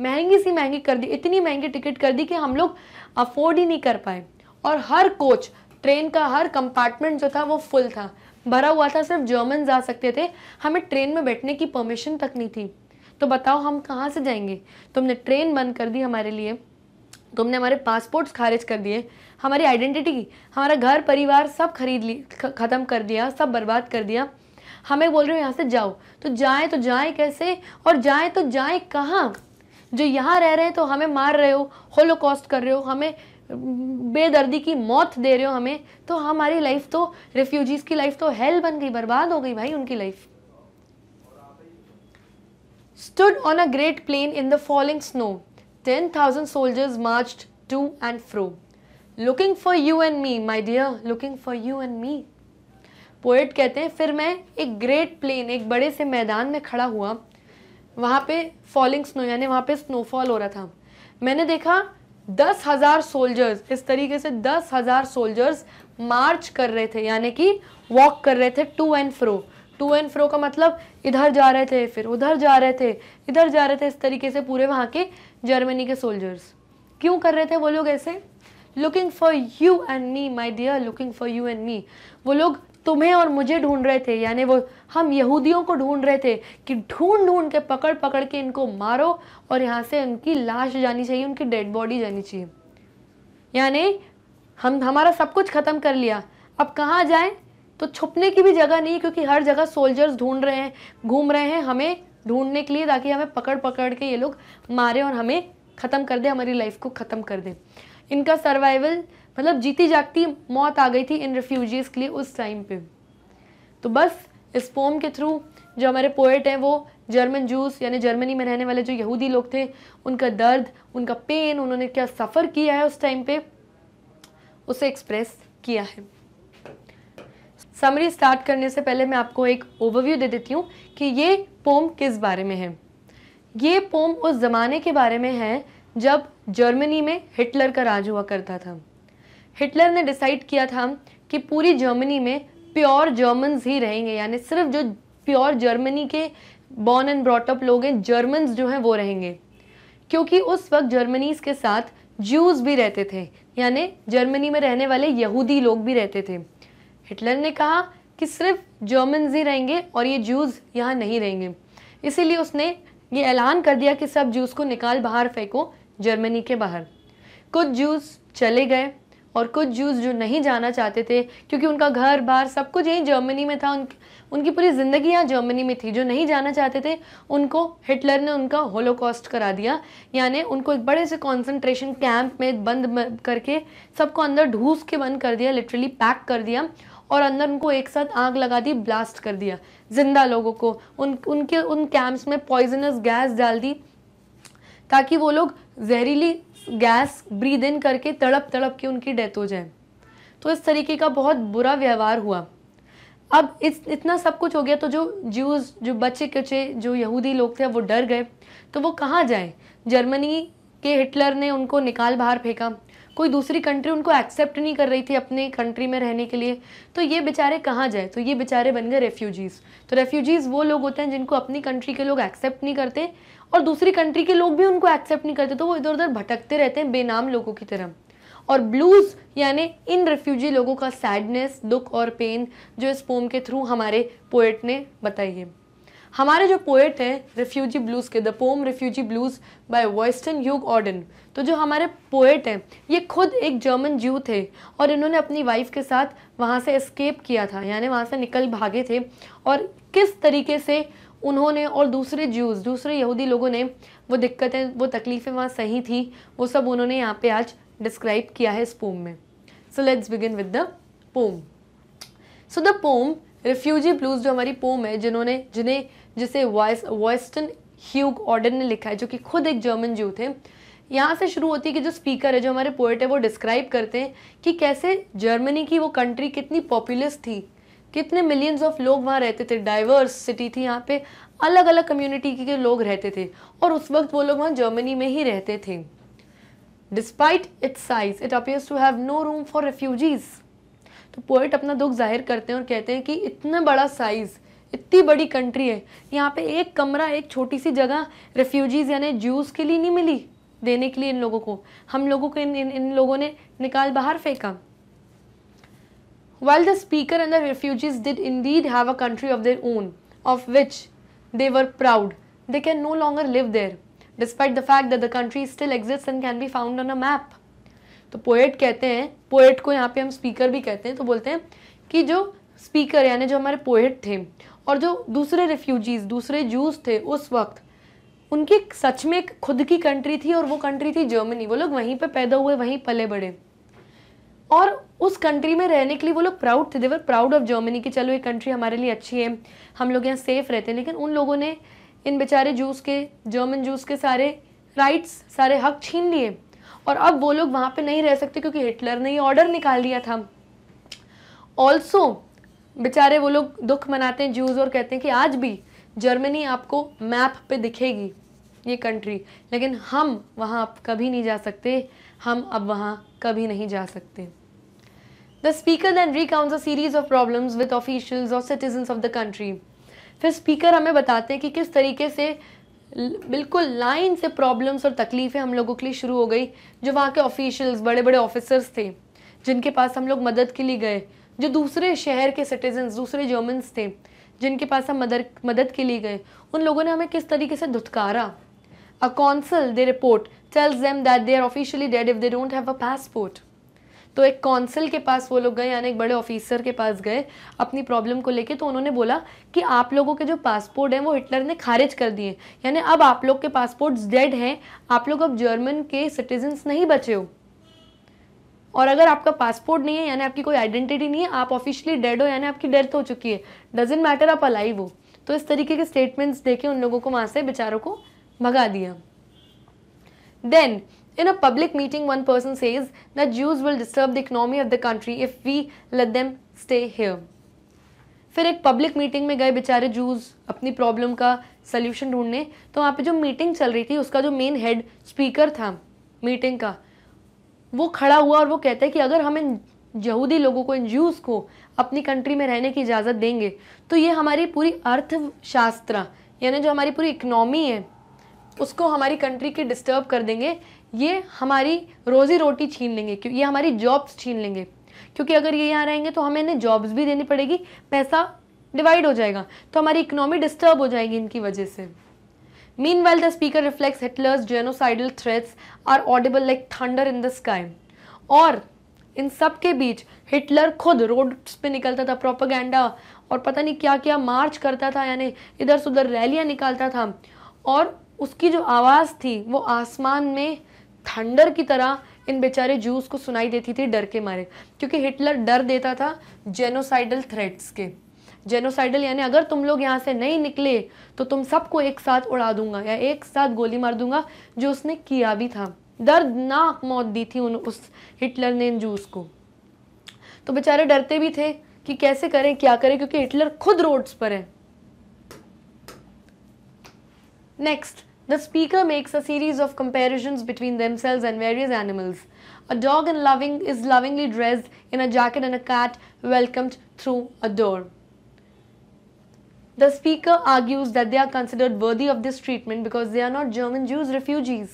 महंगी सी महंगी कर दी इतनी महंगी टिकट कर दी कि हम लोग अफोर्ड ही नहीं कर पाए और हर कोच ट्रेन का हर कंपार्टमेंट जो था वो फुल था भरा हुआ था सिर्फ जर्मन जा सकते थे हमें ट्रेन में बैठने की परमिशन तक नहीं थी तो बताओ हम कहाँ से जाएंगे तुमने ट्रेन बंद कर दी हमारे लिए तुमने हमारे पासपोर्ट्स खारिज कर दिए हमारी आइडेंटिटी हमारा घर परिवार सब खरीद ली ख़त्म कर दिया सब बर्बाद कर दिया हमें बोल रहे हो यहाँ से जाओ तो जाए तो जाए कैसे और जाए तो जाए कहाँ जो यहाँ रह रहे हैं तो हमें मार रहे हो कॉस्ट कर रहे हो हमें बेदर्दी की मौत दे रहे हो हमें तो हमारी लाइफ तो रेफ्यूजीज़ की लाइफ तो हेल बन गई बर्बाद हो गई भाई उनकी life stood on a great plain in the falling snow 10,000 soldiers marched to and fro. Looking for you and me, my dear, looking for you and me. Poet कहते हैं फिर मैं एक ग्रेट प्लेन एक बड़े से मैदान में खड़ा हुआ वहाँ पे फॉलिंग स्नो यानी वहाँ पे स्नोफॉल हो रहा था मैंने देखा दस हज़ार सोल्जर्स इस तरीके से दस हज़ार सोल्जर्स मार्च कर रहे थे यानी कि वॉक कर रहे थे to and fro to and fro का मतलब इधर जा रहे थे फिर उधर जा रहे थे इधर जा रहे थे इस तरीके से पूरे वहाँ के जर्मनी के सोल्जर्स क्यों कर रहे थे वो लोग ऐसे looking for you and me my dear looking for you and me वो लोग तुम्हें और मुझे ढूंढ रहे थे यानी वो हम यहूदियों को ढूंढ रहे थे कि ढूंढ ढूंढ के पकड़ पकड़ के इनको मारो और यहाँ से उनकी लाश जानी चाहिए उनकी डेड बॉडी जानी चाहिए यानी हम हमारा सब कुछ ख़त्म कर लिया अब कहाँ जाए तो छुपने की भी जगह नहीं क्योंकि हर जगह सोल्जर्स ढूंढ रहे हैं घूम रहे हैं हमें ढूंढने के लिए ताकि हमें पकड़ पकड़ के ये लोग मारे और हमें ख़त्म कर दे हमारी लाइफ को ख़त्म कर दे इनका सर्वाइवल मतलब जीती जागती मौत आ गई थी इन रिफ्यूजीज के लिए उस टाइम पे तो बस इस पोम के थ्रू जो हमारे पोएट हैं वो जर्मन जूस यानी जर्मनी में रहने वाले जो यहूदी लोग थे उनका दर्द उनका पेन उन्होंने क्या सफ़र किया है उस टाइम पे उसे एक्सप्रेस किया है समरी स्टार्ट करने से पहले मैं आपको एक ओवरव्यू दे देती हूँ कि ये पोम किस बारे में है ये पोम उस ज़माने के बारे में है जब जर्मनी में हिटलर का राज हुआ करता था हिटलर ने डिसाइड किया था कि पूरी जर्मनी में प्योर जर्मन्स ही रहेंगे यानी सिर्फ जो प्योर जर्मनी के बॉर्न एंड ब्रॉटअप लोग हैं जर्मन्स जो हैं वो रहेंगे क्योंकि उस वक्त जर्मनीज़ के साथ ज्यूज़ भी रहते थे यानी जर्मनी में रहने वाले यहूदी लोग भी रहते थे हिटलर ने कहा कि सिर्फ जर्मन्स ही रहेंगे और ये जूस यहाँ नहीं रहेंगे इसीलिए उसने ये ऐलान कर दिया कि सब जूस को निकाल बाहर फेंको जर्मनी के बाहर कुछ जूस चले गए और कुछ जूस जो नहीं जाना चाहते थे क्योंकि उनका घर बार सब कुछ यहीं जर्मनी में था उन, उनकी पूरी ज़िंदगी यहाँ जर्मनी में थी जो नहीं जाना चाहते थे उनको हिटलर ने उनका होलोकॉस्ट करा दिया यानी उनको एक बड़े से कॉन्सेंट्रेशन कैंप में बंद करके सबको अंदर ढूस के बंद कर दिया लिटरली पैक कर दिया और अंदर उनको एक साथ आग लगा दी ब्लास्ट कर दिया जिंदा लोगों को उन उनके उन कैंप्स में पॉइजनस गैस डाल दी ताकि वो लोग जहरीली गैस ब्रीद इन करके तड़प तड़प के उनकी डेथ हो जाए तो इस तरीके का बहुत बुरा व्यवहार हुआ अब इस इतना सब कुछ हो गया तो जो ज्यूज जो बच्चे कचे जो यहूदी लोग थे वो डर गए तो वो कहाँ जाए जर्मनी के हिटलर ने उनको निकाल बाहर फेंका कोई दूसरी कंट्री उनको एक्सेप्ट नहीं कर रही थी अपने कंट्री में रहने के लिए तो ये बेचारे कहाँ जाए तो ये बेचारे बन गए रेफ्यूजीज़ तो रेफ्यूजीज़ वो लोग होते हैं जिनको अपनी कंट्री के लोग एक्सेप्ट नहीं करते और दूसरी कंट्री के लोग भी उनको एक्सेप्ट नहीं करते तो वो इधर उधर भटकते रहते हैं बेनाम लोगों की तरह और ब्लूज़ यानी इन रेफ्यूजी लोगों का सैडनेस दुख और पेन जो इस पोम के थ्रू हमारे पोएट ने बताई है हमारे जो पोएट हैं रेफ्यूजी ब्लूज़ के the poem refugee Blues by Wystan Hugh Auden तो जो हमारे पोएट हैं ये खुद एक जर्मन जू थे और इन्होंने अपनी वाइफ के साथ वहाँ से एस्केप किया था यानी वहाँ से निकल भागे थे और किस तरीके से उन्होंने और दूसरे ज्यूज़ दूसरे यहूदी लोगों ने वो दिक्कतें वो तकलीफ़ें वहाँ सही थी वो सब उन्होंने यहाँ पे आज डिस्क्राइब किया है इस पोम में so let's begin with the poem so the poem Refugee Blues जो हमारी पोम है जिन्होंने जिन्हें जिसे वॉइस्टन ह्यूग ऑर्डन ने लिखा है जो कि खुद एक जर्मन जू थे यहाँ से शुरू होती है कि जो स्पीकर है जो हमारे पोएट है वो डिस्क्राइब करते हैं कि कैसे जर्मनी की वो कंट्री कितनी पॉपुलस थी कितने मिलियंस ऑफ लोग वहाँ रहते थे डाइवर्स सिटी थी यहाँ पे अलग अलग कम्युनिटी के लोग रहते थे और उस वक्त वो लोग वहाँ जर्मनी में ही रहते थे despite its size it appears to have no room for refugees तो पोइट अपना दुख जाहिर करते हैं और कहते हैं कि इतना बड़ा साइज़ इतनी बड़ी कंट्री है यहाँ पे एक कमरा एक छोटी सी जगह रेफ्यूजीज़ यानी जूस के लिए नहीं मिली देने के लिए इन लोगों को हम लोगों को इन इन, इन लोगों ने निकाल बाहर फेंका well the speaker and the refugees did indeed have a country of their own of which they were proud they can no longer live there despite the fact that the country still exist and can be found on a map तो poet कहते हैं poet को यहाँ पे हम speaker भी कहते हैं तो बोलते हैं कि जो स्पीकर यानी जो हमारे पोएट थे और जो दूसरे रेफ्यूजीज दूसरे जूस थे उस वक्त उनकी सच में एक खुद की कंट्री थी और वो कंट्री थी जर्मनी वो लोग वहीं पर पैदा हुए वहीं पले बड़े और उस कंट्री में रहने के लिए वो लोग प्राउड थे देवर प्राउड ऑफ जर्मनी कि चलो ये कंट्री हमारे लिए अच्छी है हम लोग यहाँ सेफ रहते हैं लेकिन उन लोगों ने इन बेचारे जूस के जर्मन जूस के सारे राइट्स सारे हक छीन लिए और अब वो लोग वहाँ पे नहीं रह सकते क्योंकि हिटलर ने ये ऑर्डर निकाल दिया था ऑल्सो बेचारे वो लोग दुख मनाते हैं जूज और कहते हैं कि आज भी जर्मनी आपको मैप पे दिखेगी ये कंट्री लेकिन हम वहाँ आप कभी नहीं जा सकते हम अब वहाँ कभी नहीं जा सकते the speaker then recounts a series of problems with officials और सिटीजन ऑफ द कंट्री फिर स्पीकर हमें बताते हैं कि किस तरीके से बिल्कुल लाइन से प्रॉब्लम्स और तकलीफ़ें हम लोगों के लिए शुरू हो गई जो वहाँ के ऑफिशियल्स बड़े बड़े ऑफिसर्स थे जिनके पास हम लोग मदद के लिए गए जो दूसरे शहर के सिटीजन्स दूसरे जर्मन्स थे जिनके पास हम मदर मदद के लिए गए उन लोगों ने हमें किस तरीके से धुतकारा a consul they report tells them that they are officially dead if they don't have a passport तो एक कौंसिल के पास वो लोग गए यानी एक बड़े ऑफिसर के पास गए अपनी प्रॉब्लम को लेके तो उन्होंने बोला कि आप लोगों के जो पासपोर्ट हैं वो हिटलर ने खारिज कर दिए यानी अब आप लोग के पासपोर्ट्स डेड हैं आप लोग अब जर्मन के सिटीजन्स नहीं बचे हो और अगर आपका पासपोर्ट नहीं है यानी आपकी कोई आइडेंटिटी नहीं है आप ऑफिशियली डेड हो यानी आपकी डेथ हो चुकी है डजेंट मैटर आप अलाइव हो तो इस तरीके के स्टेटमेंट्स देके उन लोगों को वहाँ से बेचारों को भगा दिया then In a public meeting, one person says that Jews will disturb the economy of the country if we let them stay here. फिर एक पब्लिक मीटिंग में गए बेचारे जूज अपनी प्रॉब्लम का सल्यूशन ढूंढने तो वहाँ पे जो मीटिंग चल रही थी उसका जो मेन हेड स्पीकर था मीटिंग का वो खड़ा हुआ और वो कहता है कि अगर हम इन यहूदी लोगों को इन जूस को अपनी कंट्री में रहने की इजाज़त देंगे तो ये हमारी पूरी अर्थशास्त्र यानी जो हमारी पूरी इकनॉमी है उसको हमारी कंट्री की डिस्टर्ब कर देंगे ये हमारी रोज़ी रोटी छीन लेंगे ये हमारी जॉब्स छीन लेंगे क्योंकि अगर ये यहाँ रहेंगे तो हमें इन्हें जॉब्स भी देनी पड़ेगी पैसा डिवाइड हो जाएगा तो हमारी इकोनॉमी डिस्टर्ब हो जाएगी इनकी वजह से mean well the speaker reflects Hitler's genocidal threats are audible like thunder in the sky और इन सब के बीच हिटलर खुद रोड्स पे निकलता था प्रोपागेंडा और पता नहीं क्या क्या मार्च करता था यानी इधर से उधर रैलियाँ निकालता था और उसकी जो आवाज़ थी वो आसमान में थंडर की तरह इन बेचारे जूस को सुनाई देती थी डर के मारे क्योंकि हिटलर डर देता था जेनोसाइडल थ्रेट्स के जेनोसाइडल यानी अगर तुम लोग यहाँ से नहीं निकले तो तुम सबको एक साथ उड़ा दूंगा या एक साथ गोली मार दूंगा जो उसने किया भी था दर्दनाक मौत दी थी उन उस हिटलर ने इन जूस को तो बेचारे डरते भी थे कि कैसे करें क्या करें क्योंकि हिटलर खुद रोड्स पर है next The speaker makes a series of comparisons between themselves and various animals. A dog in loving is lovingly dressed in a jacket and a cat welcomed through a door. The speaker argues that they are considered worthy of this treatment because they are not German Jews refugees.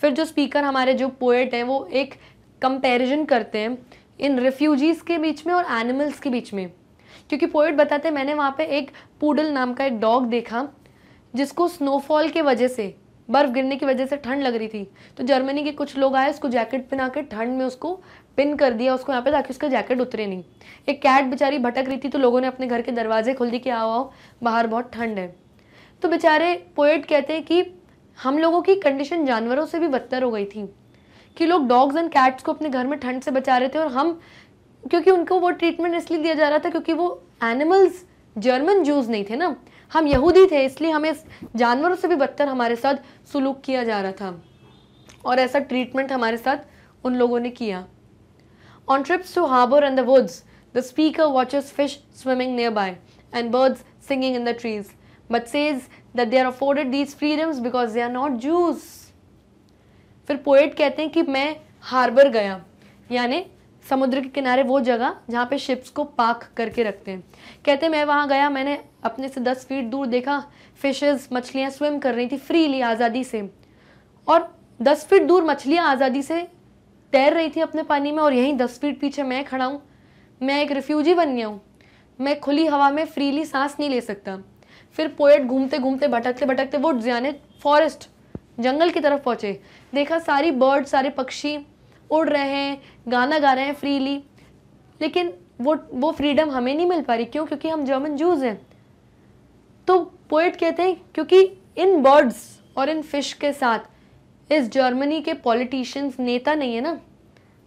फिर जो speaker हमारे जो poet हैं वो एक comparison करते हैं इन refugees के बीच में और एनिमल्स के बीच में क्योंकि पोएट बताते हैं मैंने वहाँ पे एक पूडल नाम का एक डॉग देखा जिसको स्नोफॉल के वजह से बर्फ गिरने की वजह से ठंड लग रही थी तो जर्मनी के कुछ लोग आए उसको जैकेट पहना के ठंड में उसको पिन कर दिया उसको यहाँ पे ताकि उसका जैकेट उतरे नहीं एक कैट बेचारी भटक रही थी तो लोगों ने अपने घर के दरवाजे खोल दिए कि आओ आओ बाहर बहुत ठंड है तो बेचारे पोएट कहते हैं कि हम लोगों की कंडीशन जानवरों से भी बदतर हो गई थी कि लोग डॉग्स एंड कैट्स को अपने घर में ठंड से बचा रहे थे और हम क्योंकि उनको वो ट्रीटमेंट इसलिए दिया जा रहा था क्योंकि वो एनिमल्स जर्मन जूज नहीं थे ना हम यहूदी थे इसलिए हमें जानवरों से भी बदतर हमारे साथ सुलूक किया जा रहा था और ऐसा ट्रीटमेंट हमारे साथ उन लोगों ने किया on trips to harbour and the woods the speaker watches fish swimming nearby and birds singing in the trees but says that they are afforded these freedoms because they are not Jews फिर poet कहते हैं कि मैं harbour गया यानी समुद्र के किनारे वो जगह जहाँ पे शिप्स को पार्क करके रखते हैं कहते मैं वहाँ गया मैंने अपने से दस फीट दूर देखा फिशेज मछलियाँ स्विम कर रही थी फ्रीली आज़ादी से और दस फीट दूर मछलियाँ आज़ादी से तैर रही थी अपने पानी में और यहीं दस फीट पीछे मैं खड़ा हूँ मैं एक रिफ्यूजी बन गया हूँ मैं खुली हवा में फ्रीली सांस नहीं ले सकता फिर पोएट घूमते घूमते भटकते भटकते वो जाने फॉरेस्ट जंगल की तरफ पहुँचे देखा सारी बर्ड सारे पक्षी उड़ रहे हैं गाना गा रहे हैं फ्रीली लेकिन वो वो फ्रीडम हमें नहीं मिल पा रही क्यों क्योंकि हम जर्मन जूज हैं तो पोइट कहते हैं क्योंकि इन बर्ड्स और इन फिश के साथ इस जर्मनी के पॉलिटिशियंस नेता नहीं है ना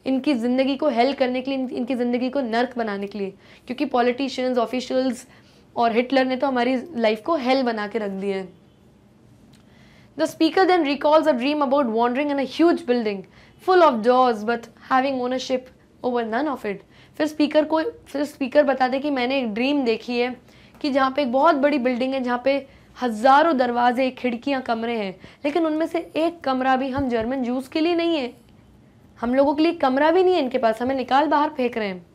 इनकी ज़िंदगी को हेल करने के लिए इनकी ज़िंदगी को नर्क बनाने के लिए क्योंकि पॉलिटिशियंस ऑफिशियल्स और हिटलर ने तो हमारी लाइफ को हेल बना के रख दिया है the speaker then recalls a dream about wandering in a huge building full of doors but having ownership over none of it फिर स्पीकर को फिर स्पीकर बता दे कि मैंने एक ड्रीम देखी है कि जहाँ पे एक बहुत बड़ी बिल्डिंग है जहाँ पे हज़ारों दरवाजे खिड़कियाँ कमरे हैं लेकिन उनमें से एक कमरा भी हम जर्मन जूस के लिए नहीं है हम लोगों के लिए कमरा भी नहीं है इनके पास हमें निकाल बाहर फेंक रहे हैं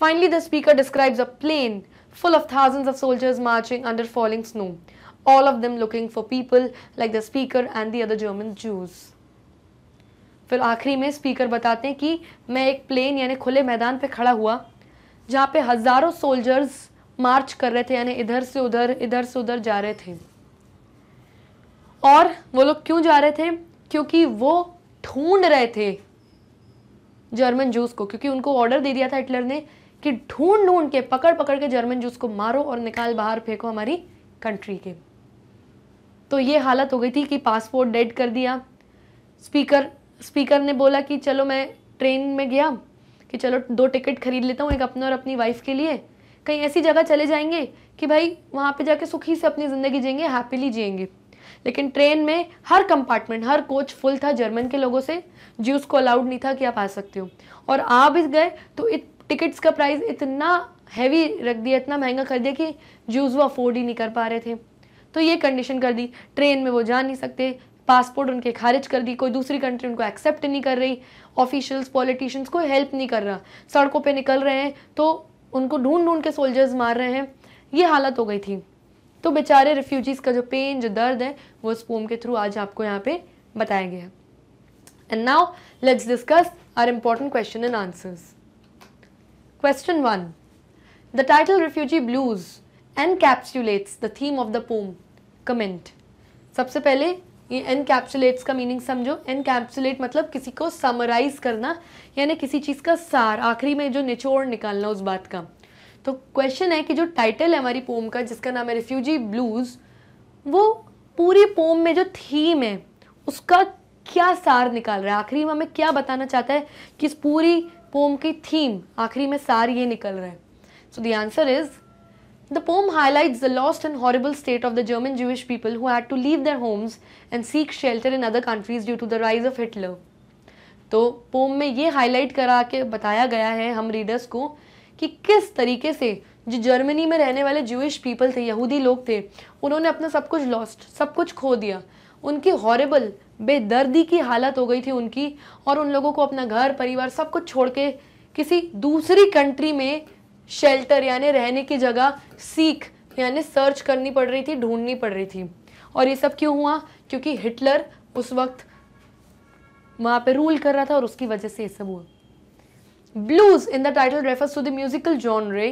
finally the speaker describes a plain full of thousands of soldiers marching under falling snow all of them looking for people like the speaker and the other German Jews फिर आखिरी में स्पीकर बताते हैं कि मैं एक प्लेन यानी खुले मैदान पे खड़ा हुआ जहाँ पे हज़ारों सोल्जर्स मार्च कर रहे थे यानी इधर से उधर इधर से उधर जा रहे थे और वो लोग क्यों जा रहे थे क्योंकि वो ढूंढ रहे थे जर्मन जूस को क्योंकि उनको ऑर्डर दे दिया था हिटलर ने कि ढूंढ ढूंढ के पकड़ पकड़ के जर्मन जूस को मारो और निकाल बाहर फेंको हमारी कंट्री के तो ये हालत हो गई थी कि पासपोर्ट डेड कर दिया स्पीकर स्पीकर ने बोला कि चलो मैं ट्रेन में गया कि चलो दो टिकट खरीद लेता हूँ एक अपने और अपनी वाइफ के लिए कहीं ऐसी जगह चले जाएंगे कि भाई वहाँ पे जाके सुखी से अपनी ज़िंदगी जिएंगे हैप्पीली जिएंगे लेकिन ट्रेन में हर कंपार्टमेंट हर कोच फुल था जर्मन के लोगों से ज्यूस को अलाउड नहीं था कि आप आ सकते हो और आ भी गए तो इत टिकट्स का प्राइस इतना हैवी रख दिया इतना महंगा कर दिया कि जूस वो अफोर्ड ही नहीं कर पा रहे थे तो ये कंडीशन कर दी ट्रेन में वो जा नहीं सकते पासपोर्ट उनके खारिज कर दी कोई दूसरी कंट्री उनको एक्सेप्ट नहीं कर रही ऑफिशियल्स पॉलिटिशियंस कोई हेल्प नहीं कर रहा सड़कों पे निकल रहे हैं तो उनको ढूंढ ढूंढ के सोल्जर्स मार रहे हैं ये हालत हो गई थी तो बेचारे रिफ्यूजीज़ का जो पेन जो दर्द है वो इस पोम के थ्रू आज आपको यहाँ पे बताया गया and now let's discuss are important question and answers question one the title refugee blues and encapsulates the theme of the poem comment सबसे पहले ये एनकैप्सुलेट्स का मीनिंग समझो एनकैप्सुलेट मतलब किसी को समराइज करना यानी किसी चीज़ का सार आखिरी में जो निचोड़ निकालना उस बात का तो क्वेश्चन है कि जो टाइटल है हमारी पोम का जिसका नाम है रिफ्यूजी ब्लूज़ वो पूरी पोम में जो थीम है उसका क्या सार निकाल रहा है आखिरी में हमें क्या बताना चाहता है कि इस पूरी पोम की थीम आखिरी में सार ये निकल रहा है so the answer is The poem highlights the lost and horrible state of the German Jewish people who had to leave their homes and seek shelter in other countries due to the rise of Hitler. तो poem में ये highlight करा के बताया गया है हम readers को कि किस तरीके से जो जर्मनी में रहने वाले जूश पीपल थे यहूदी लोग थे उन्होंने अपना सब कुछ लॉस्ट सब कुछ खो दिया उनकी हॉरेबल बेदर्दी की हालत हो गई थी उनकी और उन लोगों को अपना घर परिवार सब कुछ छोड़ के किसी दूसरी कंट्री में शेल्टर यानी रहने की जगह सीख यानी सर्च करनी पड़ रही थी ढूंढनी पड़ रही थी और ये सब क्यों हुआ क्योंकि हिटलर उस वक्त वहां पे रूल कर रहा था और उसकी वजह से ये सब हुआ blues in the title refers to the musical genre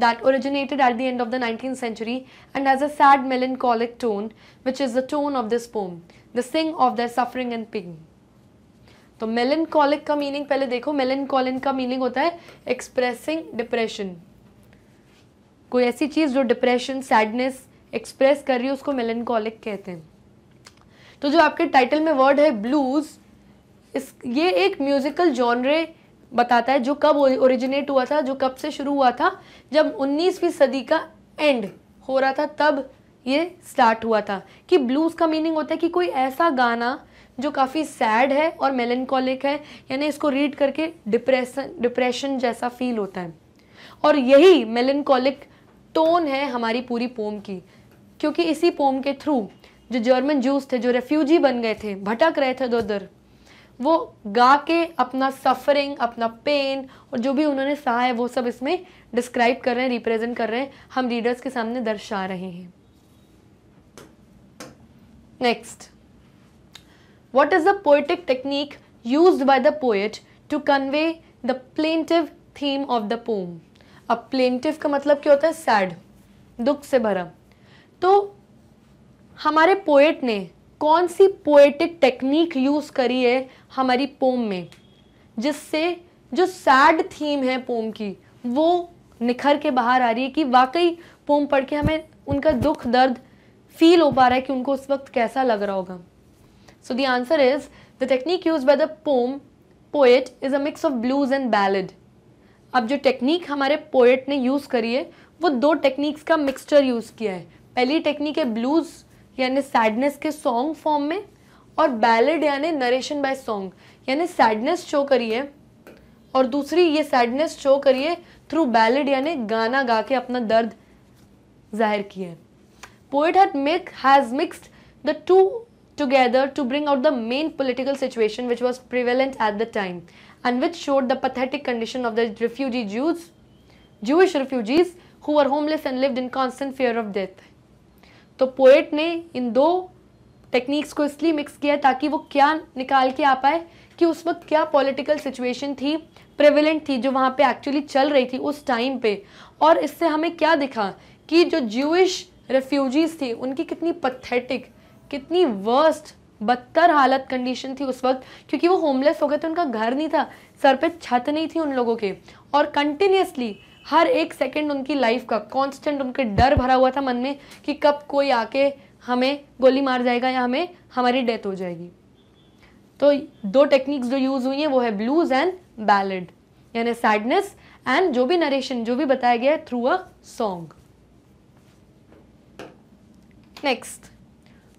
that originated at the end of the nineteen century and as a sad melancholic tone which is the tone of this poem the sing of the suffering and pain तो colic का meaning पहले देखो Colin का meaning होता है expressing depression कोई ऐसी चीज़ जो डिप्रेशन सैडनेस एक्सप्रेस कर रही है उसको कॉलिक कहते हैं तो जो आपके टाइटल में वर्ड है ब्लूज़ इस ये एक म्यूज़िकल जॉनरे बताता है जो कब ओरिजिनेट हुआ था जो कब से शुरू हुआ था जब 19वीं सदी का एंड हो रहा था तब ये स्टार्ट हुआ था कि ब्लूज़ का मीनिंग होता है कि कोई ऐसा गाना जो काफ़ी सैड है और मेलनकॉलिक है यानी इसको रीड करके डिप्रेशन डिप्रेशन जैसा फील होता है और यही मेलनकॉलिक टोन है हमारी पूरी पोम की क्योंकि इसी पोम के थ्रू जो जर्मन जूस थे जो रेफ्यूजी बन गए थे भटक रहे थे उधर वो गा के अपना सफरिंग अपना पेन और जो भी उन्होंने सहा है वो सब इसमें डिस्क्राइब कर रहे हैं रिप्रेजेंट कर रहे हैं हम रीडर्स के सामने दर्शा रहे हैं next What is the poetic technique used by the poet to convey the plaintive theme of the poem? अब plaintive का मतलब क्या होता है सैड दुख से भरा तो हमारे पोएट ने कौन सी पोएटिक टेक्निक यूज़ करी है हमारी पोम में जिससे जो सैड थीम है पोम की वो निखर के बाहर आ रही है कि वाकई पोम पढ़ के हमें उनका दुख दर्द फील हो पा रहा है कि उनको उस वक्त कैसा लग रहा होगा So the answer is the technique used by the poem poet is a mix of blues and ballad. अब जो टेक्निक हमारे पोएट ने यूज़ करी है वो दो टेक्निक्स का मिक्सचर यूज़ किया है पहली टेक्निक है ब्लूज़ यानी सैडनेस के सॉन्ग फॉर्म में और बैलेड यानी नरेशन बाय सॉन्ग यानी सैडनेस शो करिए और दूसरी ये सैडनेस शो करिए थ्रू बैलेड यानी गाना गा के अपना दर्द जाहिर किया poet had make has mixed the two together to bring out the main political situation which was prevalent at the time and which showed the pathetic condition of the refugee Jews, Jewish refugees who were homeless and lived in constant fear of death. तो poet ने इन दो techniques को इसलिए mix किया ताकि वो क्या निकाल के आ पाए कि उस वक्त क्या पॉलिटिकल सिचुएशन थी प्रेविलेंट थी जो वहाँ पे एक्चुअली चल रही थी उस टाइम पे और इससे हमें क्या दिखा कि जो ज्यूइश रेफ्यूजीज थी उनकी कितनी पथेटिक कितनी वर्स्ट बदतर हालत कंडीशन थी उस वक्त क्योंकि वो होमलेस हो गए थे उनका घर नहीं था सर पे छत नहीं थी उन लोगों के और कंटिन्यूसली हर एक सेकंड उनकी लाइफ का कांस्टेंट उनके डर भरा हुआ था मन में कि कब कोई आके हमें गोली मार जाएगा या हमें हमारी डेथ हो जाएगी तो दो टेक्निक्स जो यूज़ हुई हैं वो है ब्लूज एंड बैलड यानी सैडनेस एंड जो भी नरेशन जो भी बताया गया है through a song next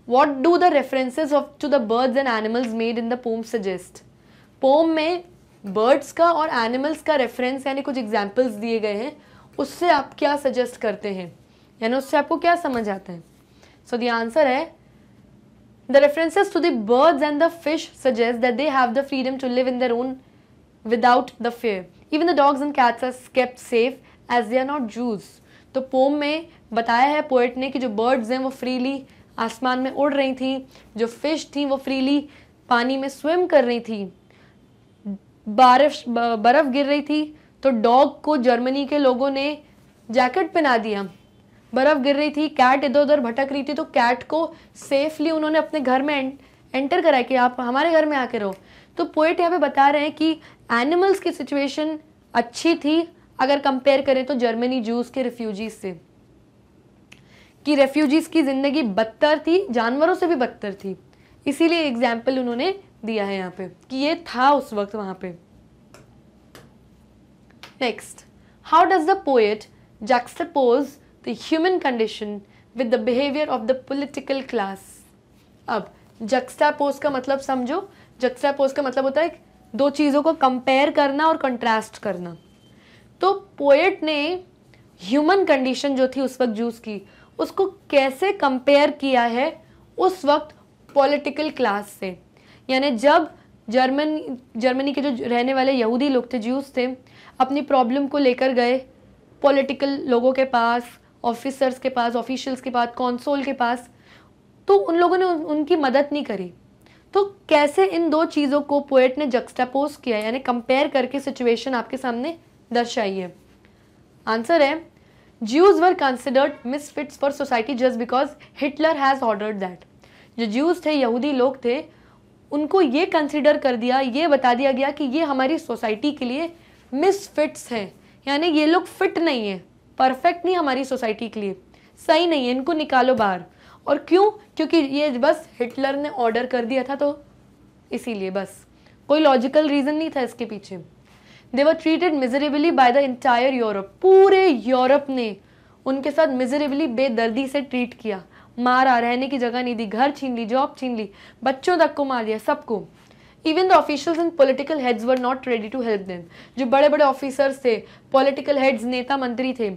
what do the references of to the birds and animals made in the poem suggest poem में बर्ड्स का और एनिमल्स का रेफरेंस यानी कुछ एग्जाम्पल्स दिए गए हैं उससे आप क्या सजेस्ट करते हैं यानी उससे आपको क्या समझ आते हैं सो द आंसर है the references to the birds and the fish suggest that they have the freedom to live in their own without the fear even the dogs and cats are kept safe as they are not Jews तो poem में बताया है poet ने कि जो birds हैं वो freely आसमान में उड़ रही थी जो फिश थी वो फ्रीली पानी में स्विम कर रही थी बारिश बर्फ़ गिर रही थी तो डॉग को जर्मनी के लोगों ने जैकेट पहना दिया बर्फ़ गिर रही थी कैट इधर उधर भटक रही थी तो कैट को सेफली उन्होंने अपने घर में एंटर कराया कि आप हमारे घर में आके रहो तो पोइट यहाँ पे बता रहे हैं कि एनिमल्स की सिचुएशन अच्छी थी अगर कंपेयर करें तो जर्मनी जूस के रिफ्यूजीज से कि रेफ्यूजीज़ की ज़िंदगी बदतर थी जानवरों से भी बदतर थी इसीलिए एग्जाम्पल उन्होंने दिया है यहाँ पे कि ये था उस वक्त वहां पे next how does the poet juxtapose the human condition with the behaviour of the political class अब जक्सापोज का मतलब समझो जक्सापोज का मतलब होता है दो चीज़ों को कंपेयर करना और कंट्रास्ट करना तो पोएट ने ह्यूमन कंडीशन जो थी उस वक्त जूस की उसको कैसे कंपेयर किया है उस वक्त पॉलिटिकल क्लास से यानी जब जर्मन जर्मनी के जो रहने वाले यहूदी लोग थे ज्यूस थे अपनी प्रॉब्लम को लेकर गए पॉलिटिकल लोगों के पास ऑफिसर्स के पास ऑफिशियल्स के पास कौनसोल के पास तो उन लोगों ने उनकी मदद नहीं करी तो कैसे इन दो चीज़ों को पोएट ने जक्स्टापोज किया यानी कंपेयर करके सिचुएशन आपके सामने दर्शाई है आंसर है Jews were considered misfits for society just because Hitler has ordered that. जो Jews थे यहूदी लोग थे उनको ये कंसिडर कर दिया ये बता दिया गया कि ये हमारी सोसाइटी के लिए misfits हैं यानी ये लोग फिट नहीं है परफेक्ट नहीं हमारी सोसाइटी के लिए सही नहीं है इनको निकालो बाहर और क्यों क्योंकि ये बस हिटलर ने ऑर्डर कर दिया था तो इसीलिए बस कोई लॉजिकल रीज़न नहीं था इसके पीछे they were treated miserably by the entire Europe पूरे यूरोप ने उनके साथ मिजरेबली बेदर्दी से ट्रीट किया मारा रहने की जगह नहीं दी घर छीन ली जॉब छीन ली बच्चों तक को मार लिया सबको even the officials and political heads were not ready to help them जो बड़े बड़े ऑफिसर्स थे पॉलिटिकल हेड्स नेता मंत्री थे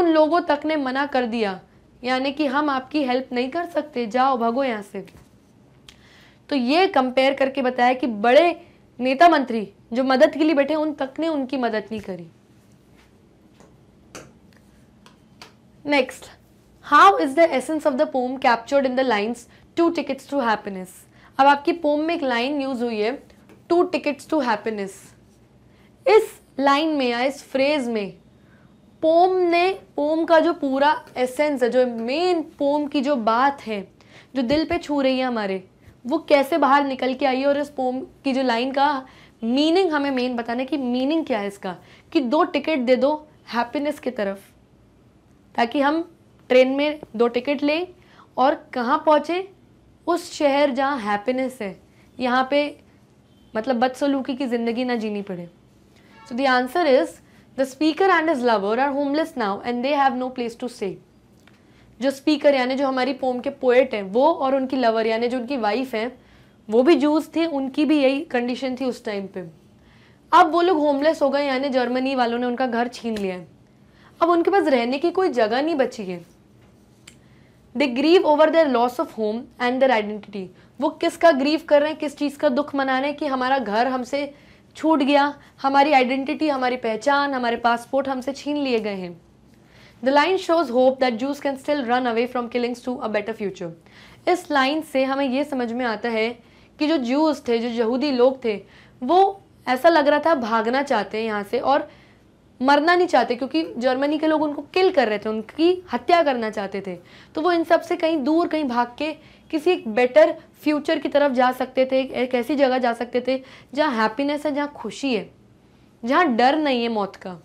उन लोगों तक ने मना कर दिया यानी कि हम आपकी हेल्प नहीं कर सकते जाओ भगो यहाँ से तो ये कंपेयर करके बताया कि बड़े नेता मंत्री जो मदद के लिए बैठे उन तक ने उनकी मदद नहीं करी next how is the essence of the poem captured in the lines two tickets to happiness अब आपकी पोम में एक लाइन यूज हुई है टू टिकट्स टू हैप्पीनेस इस लाइन में या इस फ्रेज में पोम ने पोम का जो पूरा एसेंस है जो मेन पोम की जो बात है जो दिल पे छू रही है हमारे वो कैसे बाहर निकल के आई है और इस पोम की जो लाइन का मीनिंग हमें मेन बताना है कि मीनिंग क्या है इसका कि दो टिकट दे दो हैप्पीनेस की तरफ ताकि हम ट्रेन में दो टिकट लें और कहाँ पहुँचे उस शहर जहाँ हैप्पीनेस है यहाँ पे मतलब बदसलूकी की ज़िंदगी ना जीनी पड़े so the answer is the speaker and his lover are homeless now and they have no place to save जो स्पीकर यानी जो हमारी पोम के पोएट हैं वो और उनकी लवर यानी जो उनकी वाइफ हैं वो भी जूस थे उनकी भी यही कंडीशन थी उस टाइम पे अब वो लोग होमलेस हो गए यानी जर्मनी वालों ने उनका घर छीन लिया है अब उनके पास रहने की कोई जगह नहीं बची है they grieve over their loss of home and their identity वो किसका ग्रीव कर रहे हैं किस चीज़ का दुख मना रहे हैं कि हमारा घर हमसे छूट गया हमारी आइडेंटिटी हमारी पहचान हमारे पासपोर्ट हमसे छीन लिए गए हैं The line shows hope that Jews can still run away from killings to a better future. इस लाइन से हमें ये समझ में आता है कि जो जूस थे जो यहूदी लोग थे वो ऐसा लग रहा था भागना चाहते हैं यहाँ से और मरना नहीं चाहते क्योंकि जर्मनी के लोग उनको किल कर रहे थे उनकी हत्या करना चाहते थे तो वो इन सब से कहीं दूर कहीं भाग के किसी एक बेटर फ्यूचर की तरफ जा सकते थे एक ऐसी जगह जा सकते थे जहाँ हैप्पीनेस है जहाँ खुशी है जहाँ डर नहीं है मौत का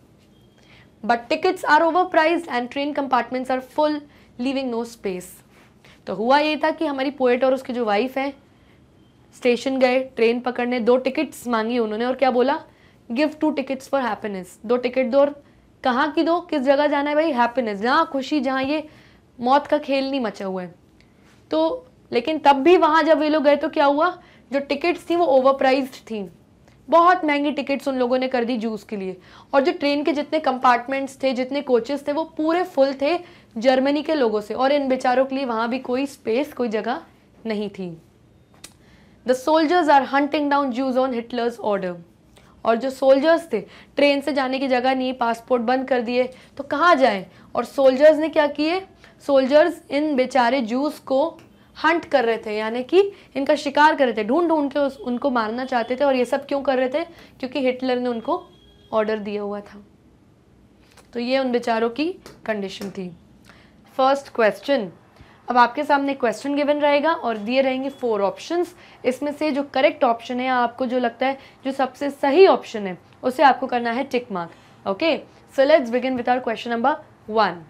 but tickets are over price and train compartments are full leaving no space तो हुआ ये था कि हमारी पोएट और उसकी जो वाइफ है स्टेशन गए ट्रेन पकड़ने दो टिकट्स मांगी उन्होंने और क्या बोला give two tickets for happiness दो टिकट दो और कहाँ की दो किस जगह जाना है भाई हैप्पीनेस जहाँ खुशी जहाँ ये मौत का खेल नहीं मचा हुआ है तो लेकिन तब भी वहाँ जब वे लोग गए तो क्या हुआ जो टिकट्स थी वो ओवर प्राइज थी बहुत महंगी टिकट्स उन लोगों ने कर दी जूस के लिए और जो ट्रेन के जितने कंपार्टमेंट्स थे जितने कोचेस थे वो पूरे फुल थे जर्मनी के लोगों से और इन बेचारों के लिए वहाँ भी कोई स्पेस कोई जगह नहीं थी the soldiers are hunting down Jews on Hitler's order और जो सोल्जर्स थे ट्रेन से जाने की जगह नहीं पासपोर्ट बंद कर दिए तो कहाँ जाएं और सोल्जर्स ने क्या किए सोल्जर्स इन बेचारे जूस को हंट कर रहे थे यानी कि इनका शिकार कर रहे थे ढूंढ ढूंढ के उस उनको मारना चाहते थे और ये सब क्यों कर रहे थे क्योंकि हिटलर ने उनको ऑर्डर दिया हुआ था तो ये उन बेचारों की कंडीशन थी फर्स्ट क्वेश्चन अब आपके सामने क्वेश्चन गिवन रहेगा और दिए रहेंगे फोर ऑप्शंस इसमें से जो करेक्ट ऑप्शन है आपको जो लगता है जो सबसे सही ऑप्शन है उसे आपको करना है tick mark okay so let's begin with our question number one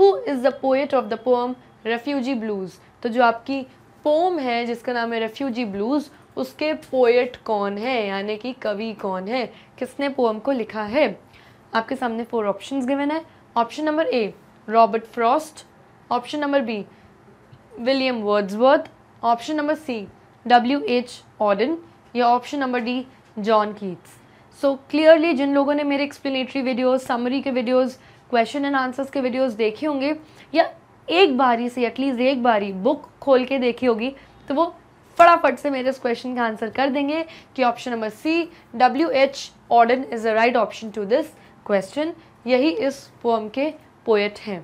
who is the poet of the poem refugee blues तो जो आपकी पोम है जिसका नाम है रेफ्यूजी ब्लूज़ उसके पोएट कौन है यानी कि कवि कौन है किसने पोम को लिखा है आपके सामने फोर ऑप्शंस गिवन है option number A Robert Frost option number B William Wordsworth option number C W H Auden या option number D John Keats so clearly जिन लोगों ने मेरे एक्सप्लेनेटरी वीडियोस समरी के वीडियोस क्वेश्चन एंड आंसर्स के videos देखे होंगे या एक बारी से एटलीस्ट एक बारी बुक खोल के देखी होगी तो वो फटाफट से मेरे इस क्वेश्चन का आंसर कर देंगे कि option number C W H Auden is the right option to this question यही इस पोम के पोएट हैं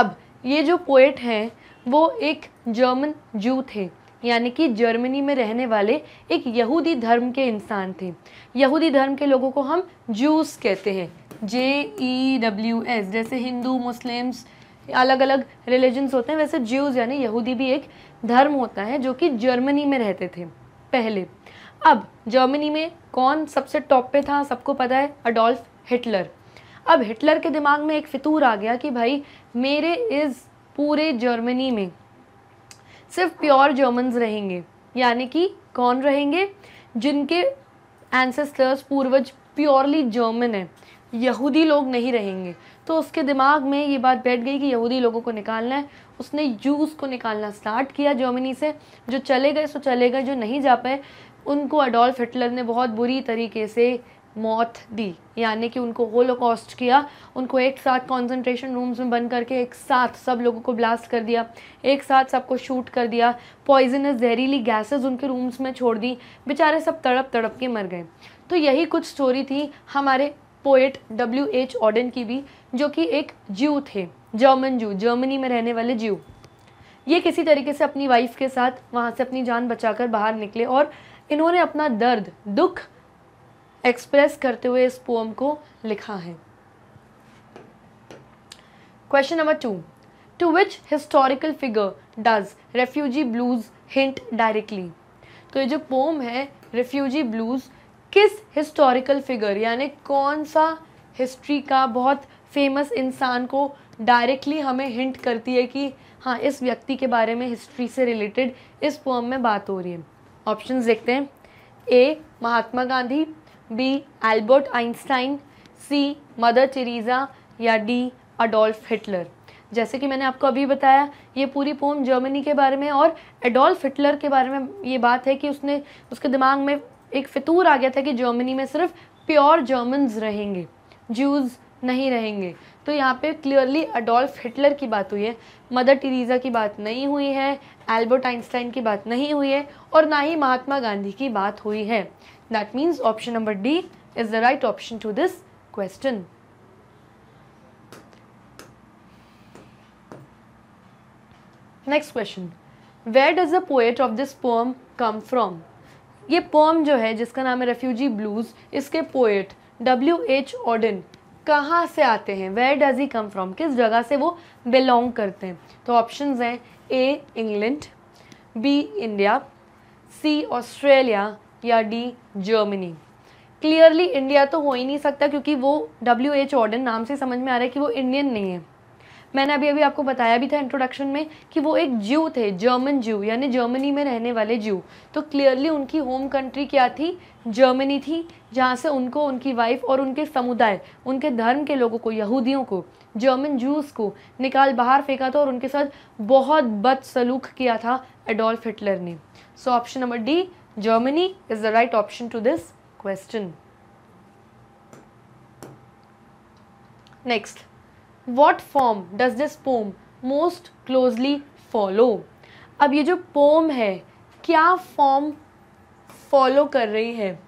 अब ये जो पोएट हैं वो एक जर्मन जू थे यानी कि जर्मनी में रहने वाले एक यहूदी धर्म के इंसान थे यहूदी धर्म के लोगों को हम जूस कहते हैं जे ई डब्ल्यू एस जैसे हिंदू मुस्लिम्स अलग अलग रिलीजन्स होते हैं वैसे ज्यूज यानी यहूदी भी एक धर्म होता है जो कि जर्मनी में रहते थे पहले अब जर्मनी में कौन सबसे टॉप पे था सबको पता है अडोल्फ हिटलर अब हिटलर के दिमाग में एक फितूर आ गया कि भाई मेरे इस पूरे जर्मनी में सिर्फ प्योर जर्मन्स रहेंगे यानी कि कौन रहेंगे जिनके एंसेस्टर्स पूर्वज प्योरली जर्मन है यहूदी लोग नहीं रहेंगे तो उसके दिमाग में ये बात बैठ गई कि यहूदी लोगों को निकालना है उसने जूस को निकालना स्टार्ट किया जर्मनी से जो चले गए सो चले गए जो नहीं जा पाए उनको अडोल्फ हिटलर ने बहुत बुरी तरीके से मौत दी यानी कि उनको होलोकॉस्ट किया उनको एक साथ कंसंट्रेशन रूम्स में बंद करके एक साथ सब लोगों को ब्लास्ट कर दिया एक साथ सबको शूट कर दिया पॉइजनस जहरीली गैसेस उनके रूम्स में छोड़ दी बेचारे सब तड़प तड़प के मर गए तो यही कुछ स्टोरी थी हमारे पोएट डब्ल्यू एच ऑर्डन की भी जो कि एक ज्यू थे जर्मन जू जर्मनी में रहने वाले ज्यू ये किसी तरीके से अपनी वाइफ के साथ वहाँ से अपनी जान बचाकर बाहर निकले और इन्होंने अपना दर्द दुख एक्सप्रेस करते हुए इस पोम को लिखा है question number two two which historical figure does refugee blues hint directly तो ये जो पोम है रेफ्यूजी ब्लूज किस हिस्टोरिकल फिगर यानी कौन सा हिस्ट्री का बहुत फेमस इंसान को डायरेक्टली हमें हिंट करती है कि हाँ इस व्यक्ति के बारे में हिस्ट्री से रिलेटेड इस पोम में बात हो रही है ऑप्शन देखते हैं A Mahatma Gandhi B Albert Einstein C Mother Teresa या डी अडोल्फ हिटलर जैसे कि मैंने आपको अभी बताया ये पूरी पोम जर्मनी के बारे में और एडोल्फ हिटलर के बारे में ये बात है कि उसने उसके दिमाग में एक फितूर आ गया था कि जर्मनी में सिर्फ प्योर जर्मन्स रहेंगे जूस नहीं रहेंगे तो यहाँ पे क्लियरली अडोल्फ हिटलर की बात हुई है मदर टेरेसा की बात नहीं हुई है एल्बर्ट आइंस्टाइन की बात नहीं हुई है और ना ही महात्मा गांधी की बात हुई है that means option number D is the right option to this question next question where does the poet of this poem come from ये पोम जो है जिसका नाम है रेफ्यूजी ब्लूज इसके पोएट डब्ल्यू एच ऑडन कहाँ से आते हैं where does he come from किस जगह से वो बिलोंग करते हैं तो ऑप्शन हैं A England B India C Australia या डी जर्मनी क्लियरली इंडिया तो हो ही नहीं सकता क्योंकि वो डब्ल्यू एच ऑर्डन नाम से समझ में आ रहा है कि वो इंडियन नहीं है मैंने अभी अभी आपको बताया भी था इंट्रोडक्शन में कि वो एक ज्यू थे जर्मन ज्यू यानी जर्मनी में रहने वाले ज्यू तो क्लियरली उनकी होम कंट्री क्या थी जर्मनी थी जहाँ से उनको उनकी वाइफ और उनके समुदाय उनके धर्म के लोगों को यहूदियों को जर्मन जूस को निकाल बाहर फेंका था और उनके साथ बहुत बद सलूक किया था एडोल्फ हिटलर ने so option number D Germany is the right option to this question next what form does this poem most closely follow अब ये जो पोम है क्या फॉर्म फॉलो कर रही है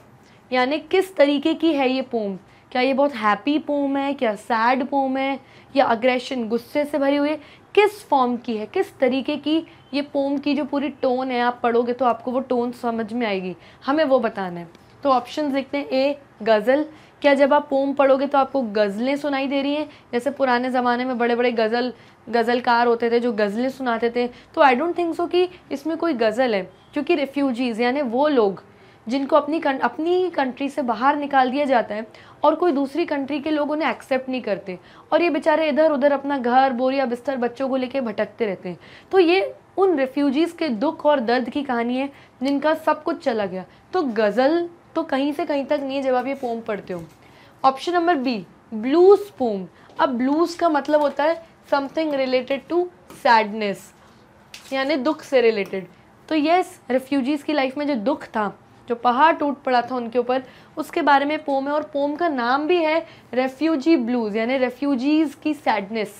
यानी किस तरीके की है ये पोम क्या ये बहुत हैप्पी पोम है क्या सैड पोम है या अग्रेशन गुस्से से भरी हुई है किस फॉर्म की है किस तरीके की ये पोम की जो पूरी टोन है आप पढ़ोगे तो आपको वो टोन समझ में आएगी हमें वो बताना है तो ऑप्शन लिखते हैं ए गज़ल क्या जब आप पोम पढ़ोगे तो आपको गज़लें सुनाई दे रही हैं जैसे पुराने ज़माने में बड़े बड़े गज़ल गज़लकार होते थे जो गज़लें सुनाते थे तो आई डोंट थिंक सो कि इसमें कोई गज़ल है क्योंकि रिफ्यूजीज़ यानी वो लोग जिनको अपनी कं, अपनी कंट्री से बाहर निकाल दिया जाता है और कोई दूसरी कंट्री के लोग उन्हें एक्सेप्ट नहीं करते और ये बेचारे इधर उधर अपना घर बोरिया बिस्तर बच्चों को लेके भटकते रहते हैं तो ये उन रेफ्यूजीज़ के दुख और दर्द की कहानी है जिनका सब कुछ चला गया तो गज़ल तो कहीं से कहीं तक नहीं है जब आप ये पोम पढ़ते हो option number B blues poem अब ब्लूज का मतलब होता है समथिंग रिलेटेड टू सैडनेस यानी दुख से रिलेटेड तो यस रेफ्यूजीज़ की लाइफ में जो दुख था जो पहाड़ टूट पड़ा था उनके ऊपर उसके बारे में पोम है और पोम का नाम भी है रेफ्यूजी ब्लूज़ यानी रेफ्यूजीज़ की सैडनेस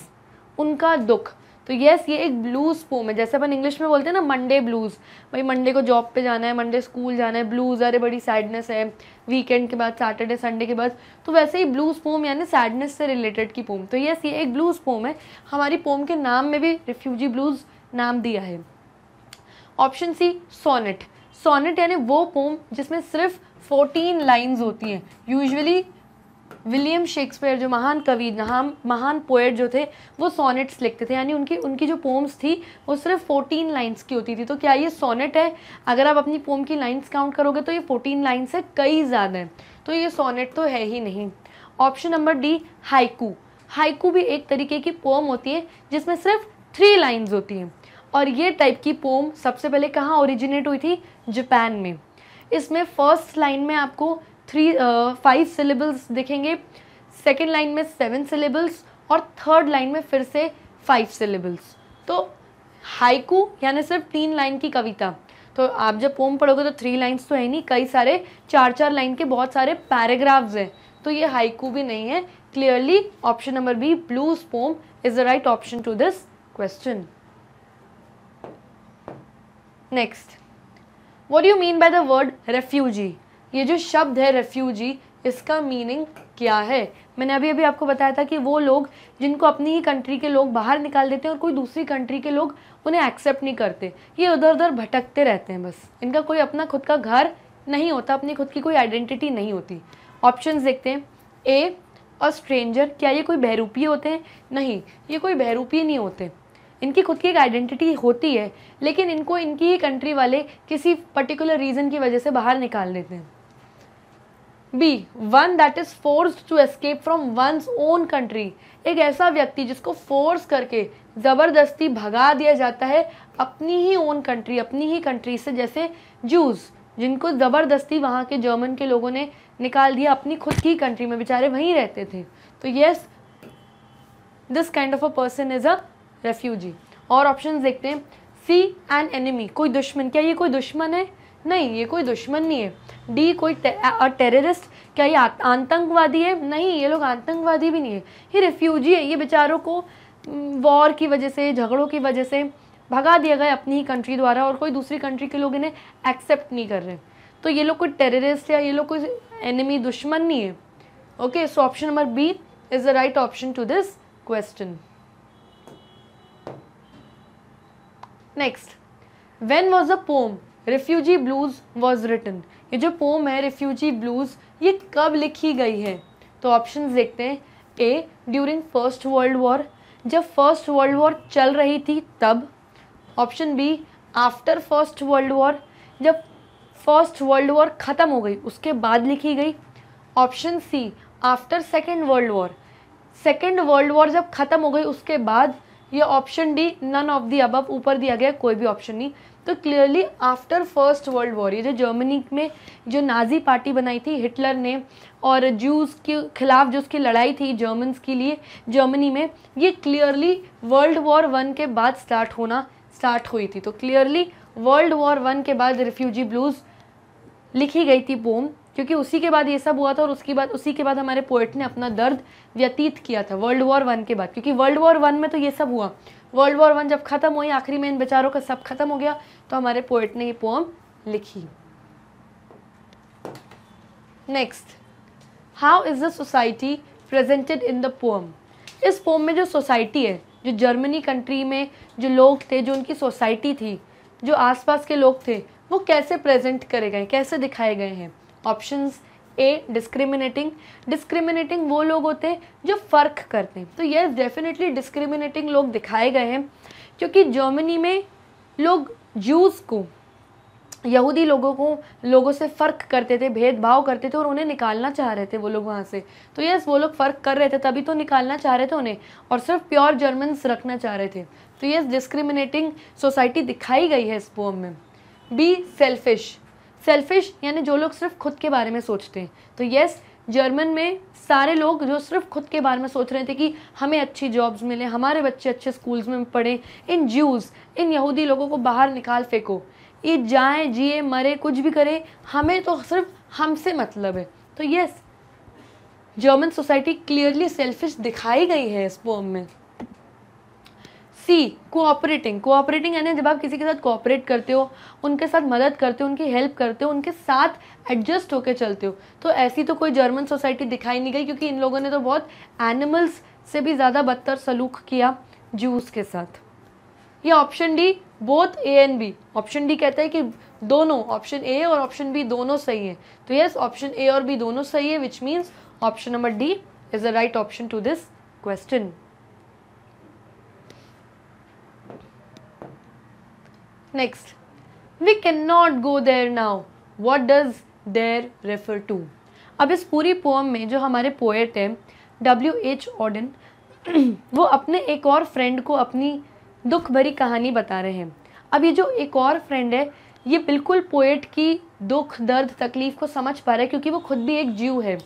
उनका दुख तो येस ये एक ब्लूज़ पोम है जैसे अपन इंग्लिश में बोलते हैं ना मंडे ब्लूज़ भाई मंडे को जॉब पे जाना है मंडे स्कूल जाना है ब्लूज़ अरे बड़ी सैडनेस है वीकेंड के बाद सैटरडे संडे के बाद तो वैसे ही ब्लूज़ पोम यानी सैडनेस से रिलेटेड की पोम तो येस ये एक ब्लूज़ पोम है हमारी पोम के नाम में भी रिफ्यूजी ब्लूज़ नाम दिया है ऑप्शन सी सोनेट सोनेट यानी वो पोम जिसमें सिर्फ फोर्टीन लाइन्स होती हैं यूजुअली विलियम शेक्सपियर जो महान कवि नाम महान पोएट जो थे वो सोनेट्स लिखते थे यानी उनकी उनकी जो पोम्स थी वो सिर्फ फोर्टीन लाइन्स की होती थी तो क्या ये सोनेट है अगर आप अपनी पोम की लाइन्स काउंट करोगे तो ये फोर्टीन लाइन्स है कई ज़्यादा हैं तो ये सोनेट तो है ही नहीं option number D haiku haiku भी एक तरीके की पोम होती है जिसमें सिर्फ थ्री लाइन्स होती हैं और ये टाइप की पोम सबसे पहले कहाँ ओरिजिनेट हुई थी जापान में इसमें फर्स्ट लाइन में आपको थ्री फाइव सिलेबल्स देखेंगे सेकेंड लाइन में सेवन सिलेबल्स और थर्ड लाइन में फिर से फाइव सिलेबल्स तो हाइकू यानी सिर्फ तीन लाइन की कविता तो आप जब पोम पढ़ोगे तो थ्री लाइन्स तो है नहीं कई सारे चार चार लाइन के बहुत सारे पैराग्राफ्स हैं तो ये हाइकू भी नहीं है clearly option number B blues poem is the right option to this question next what you mean by the word refugee ये जो शब्द है रेफ्यूजी इसका मीनिंग क्या है मैंने अभी अभी आपको बताया था कि वो लोग जिनको अपनी ही कंट्री के लोग बाहर निकाल देते हैं और कोई दूसरी कंट्री के लोग उन्हें एक्सेप्ट नहीं करते ये उधर उधर भटकते रहते हैं बस इनका कोई अपना खुद का घर नहीं होता अपनी खुद की कोई आइडेंटिटी नहीं होती ऑप्शंस देखते हैं ए और स्ट्रेंजर क्या ये कोई बहरूपी होते हैं नहीं ये कोई बहरूपी नहीं होते इनकी खुद की एक आइडेंटिटी होती है लेकिन इनको इनकी ही कंट्री वाले किसी पर्टिकुलर रीज़न की वजह से बाहर निकाल देते हैं B one that is forced to escape from one's own country एक ऐसा व्यक्ति जिसको फोर्स करके ज़बरदस्ती भगा दिया जाता है अपनी ही ओन कंट्री अपनी ही कंट्री से जैसे जूस जिनको ज़बरदस्ती वहाँ के जर्मन के लोगों ने निकाल दिया अपनी खुद की कंट्री में बेचारे वहीं रहते थे तो yes this kind of a person is a refugee और ऑप्शन देखते हैं सी एन एनिमी कोई दुश्मन क्या ये कोई दुश्मन है नहीं ये कोई दुश्मन नहीं है डी कोई टेररिस्ट क्या ये आतंकवादी है नहीं ये लोग आतंकवादी भी नहीं है ये रिफ्यूजी है ये बेचारों को वॉर की वजह से झगड़ों की वजह से भगा दिया गया अपनी ही कंट्री द्वारा और कोई दूसरी कंट्री के लोग इन्हें एक्सेप्ट नहीं कर रहे तो ये लोग कोई टेररिस्ट या ये लोग कोई एनिमी दुश्मन नहीं है okay so option number B is the right option to this question next when was a poem refugee blues was written ये जो पोम है रिफ्यूजी ब्लूज़ ये कब लिखी गई है तो ऑप्शन देखते हैं A during first world war जब फर्स्ट वर्ल्ड वॉर चल रही थी तब option B after first world war जब फर्स्ट वर्ल्ड वॉर ख़त्म हो गई उसके बाद लिखी गई option C after second world war second world war जब ख़त्म हो गई उसके बाद ये option D none of the अब ऊपर दिया गया कोई भी ऑप्शन नहीं तो clearly after first world war ये जो जर्मनी में जो नाजी पार्टी बनाई थी हिटलर ने और जूस के खिलाफ जो उसकी लड़ाई थी जर्मन्स के लिए जर्मनी में ये क्लियरली वर्ल्ड वॉर वन के बाद स्टार्ट होना स्टार्ट हुई थी तो क्लियरली वर्ल्ड वॉर वन के बाद रिफ्यूजी ब्लूज़ लिखी गई थी पोम क्योंकि उसी के बाद ये सब हुआ था और उसके बाद उसी के बाद हमारे पोएट ने अपना दर्द व्यतीत किया था वर्ल्ड वॉर वन के बाद क्योंकि वर्ल्ड वॉर वन में तो ये सब हुआ वर्ल्ड वॉर वन जब ख़त्म हुई आखिरी में इन बेचारों का सब खत्म हो गया तो हमारे पोएट ने ये पोम लिखी next how is the society presented in the poem इस पोम में जो सोसाइटी है जो जर्मनी कंट्री में जो लोग थे जो उनकी सोसाइटी थी जो आसपास के लोग थे वो कैसे प्रेजेंट करे गए कैसे दिखाए गए हैं ऑप्शन ए डिस्क्रिमिनेटिंग डिस्क्रिमिनेटिंग वो लोग होते हैं जो फ़र्क करते हैं तो ये डेफिनेटली डिस्क्रिमिनेटिंग लोग दिखाए गए हैं क्योंकि जर्मनी में लोग जूस को यहूदी लोगों को लोगों से फ़र्क करते थे भेदभाव करते थे और उन्हें निकालना चाह रहे थे वो लोग वहाँ से तो यस वो लोग फ़र्क कर रहे थे तभी तो निकालना चाह रहे थे उन्हें और सिर्फ प्योर जर्मन्स रखना चाह रहे थे तो यस डिस्क्रिमिनेटिंग सोसाइटी दिखाई गई है इस पोम में बी सेल्फिश सेल्फिश यानी जो लोग सिर्फ खुद के बारे में सोचते हैं तो येस जर्मन में सारे लोग जो सिर्फ खुद के बारे में सोच रहे थे कि हमें अच्छी जॉब्स मिले हमारे बच्चे अच्छे स्कूल्स में पढ़ें इन ज्यूज़ इन यहूदी लोगों को बाहर निकाल फेंको ये जाए जिए मरे कुछ भी करें हमें तो सिर्फ हमसे मतलब है तो yes German society clearly selfish दिखाई गई है इस पोम में सी कोऑपरेटिंग कोऑपरेटिंग यानी जब आप किसी के साथ कोऑपरेट करते हो उनके साथ मदद करते हो उनकी हेल्प करते हो उनके साथ एडजस्ट होकर चलते हो तो ऐसी तो कोई जर्मन सोसाइटी दिखाई नहीं गई क्योंकि इन लोगों ने तो बहुत एनिमल्स से भी ज़्यादा बदतर सलूक किया जूस के साथ ये option D both A and B option D कहता है कि दोनों ऑप्शन ए और ऑप्शन बी दोनों सही है तो यस ऑप्शन ए और बी दोनों सही है which means option number D is the right option to this question Next, we cannot go there now. What does there refer to? अब इस पूरी पोम में जो हमारे पोएट हैं डब्ल्यू एच ऑडन वो अपने एक और फ्रेंड को अपनी दुख भरी कहानी बता रहे हैं अब ये जो एक और फ्रेंड है ये बिल्कुल पोएट की दुख दर्द तकलीफ़ को समझ पा रहा है क्योंकि वो खुद भी एक जीव है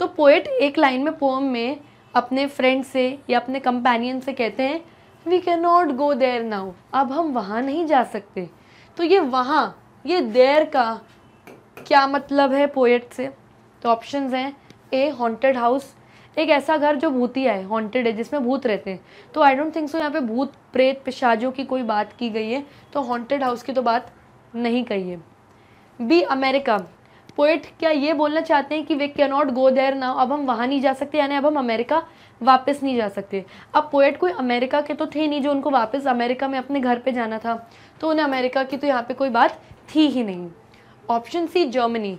तो पोएट एक लाइन में पोम में अपने फ्रेंड से या अपने कंपेनियन से कहते हैं we can not go there now अब हम वहाँ नहीं जा सकते तो ये वहाँ ये देर का क्या मतलब है पोएट से तो ऑप्शन हैं ए हॉन्टेड हाउस एक ऐसा घर जो भूतिया है हॉन्टेड है जिसमें भूत रहते हैं तो आई डोंट थिंक सो यहाँ पे भूत प्रेत पिशाजों की कोई बात की गई है तो हॉन्टेड हाउस की तो बात नहीं कही है बी अमेरिका पोएट क्या ये बोलना चाहते हैं कि we can not go there now अब हम वहाँ नहीं जा सकते यानी अब हम अमेरिका वापस नहीं जा सकते अब पोएट कोई अमेरिका के तो थे नहीं जो उनको वापस अमेरिका में अपने घर पे जाना था तो उन्हें अमेरिका की तो यहाँ पे कोई बात थी ही नहीं option C Germany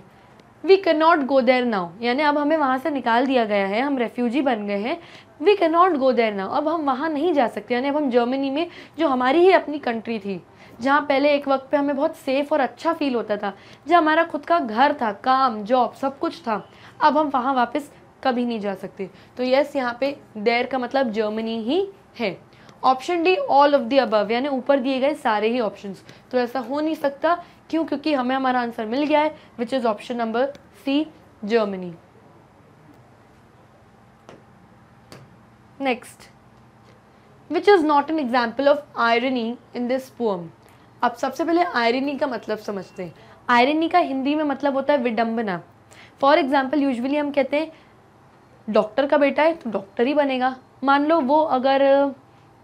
we can not go there now यानी अब हमें वहाँ से निकाल दिया गया है हम रेफ्यूजी बन गए हैं we can not go there now अब हम वहाँ नहीं जा सकते यानी अब हम जर्मनी में जो हमारी ही अपनी कंट्री थी जहाँ पहले एक वक्त पे हमें बहुत सेफ़ और अच्छा फील होता था जहाँ हमारा खुद का घर था काम जॉब सब कुछ था अब हम वहाँ वापस कभी नहीं जा सकते तो यस यहाँ पे देर का मतलब जर्मनी ही है option D all of the above यानी ऊपर दिए गए सारे ही ऑप्शंस तो ऐसा हो नहीं सकता क्यों क्योंकि हमें हमारा आंसर मिल गया है which is option number C Germany next which is not an example of irony in this poem अब सबसे पहले आयरनी का मतलब समझते हैं आयरनी का हिंदी में मतलब होता है विडम्बना फॉर एग्जाम्पल यूजली हम कहते हैं डॉक्टर का बेटा है तो डॉक्टर ही बनेगा मान लो वो अगर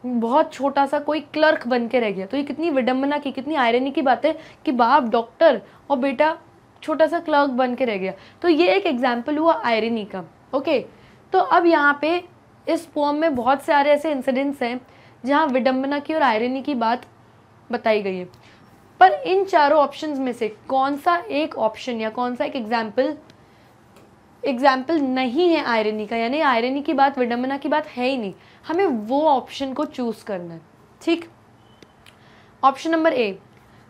बहुत छोटा सा कोई क्लर्क बन के रह गया तो ये कितनी विडम्बना की कितनी आयरनी की बात है कि बाप डॉक्टर और बेटा छोटा सा क्लर्क बन के रह गया तो ये एक एग्जाम्पल हुआ आयरनी का ओके तो अब यहाँ पे इस पोम में बहुत सारे ऐसे इंसिडेंट्स हैं जहाँ विडम्बना की और आयरनी की बात बताई गई है पर इन चारों ऑप्शंस में से कौन सा एक ऑप्शन या कौन सा एक एग्जाम्पल एग्जाम्पल नहीं है आयरनी का यानी आयरनी की बात विडम्बना की बात है ही नहीं हमें वो ऑप्शन को चूज करना है ठीक option number A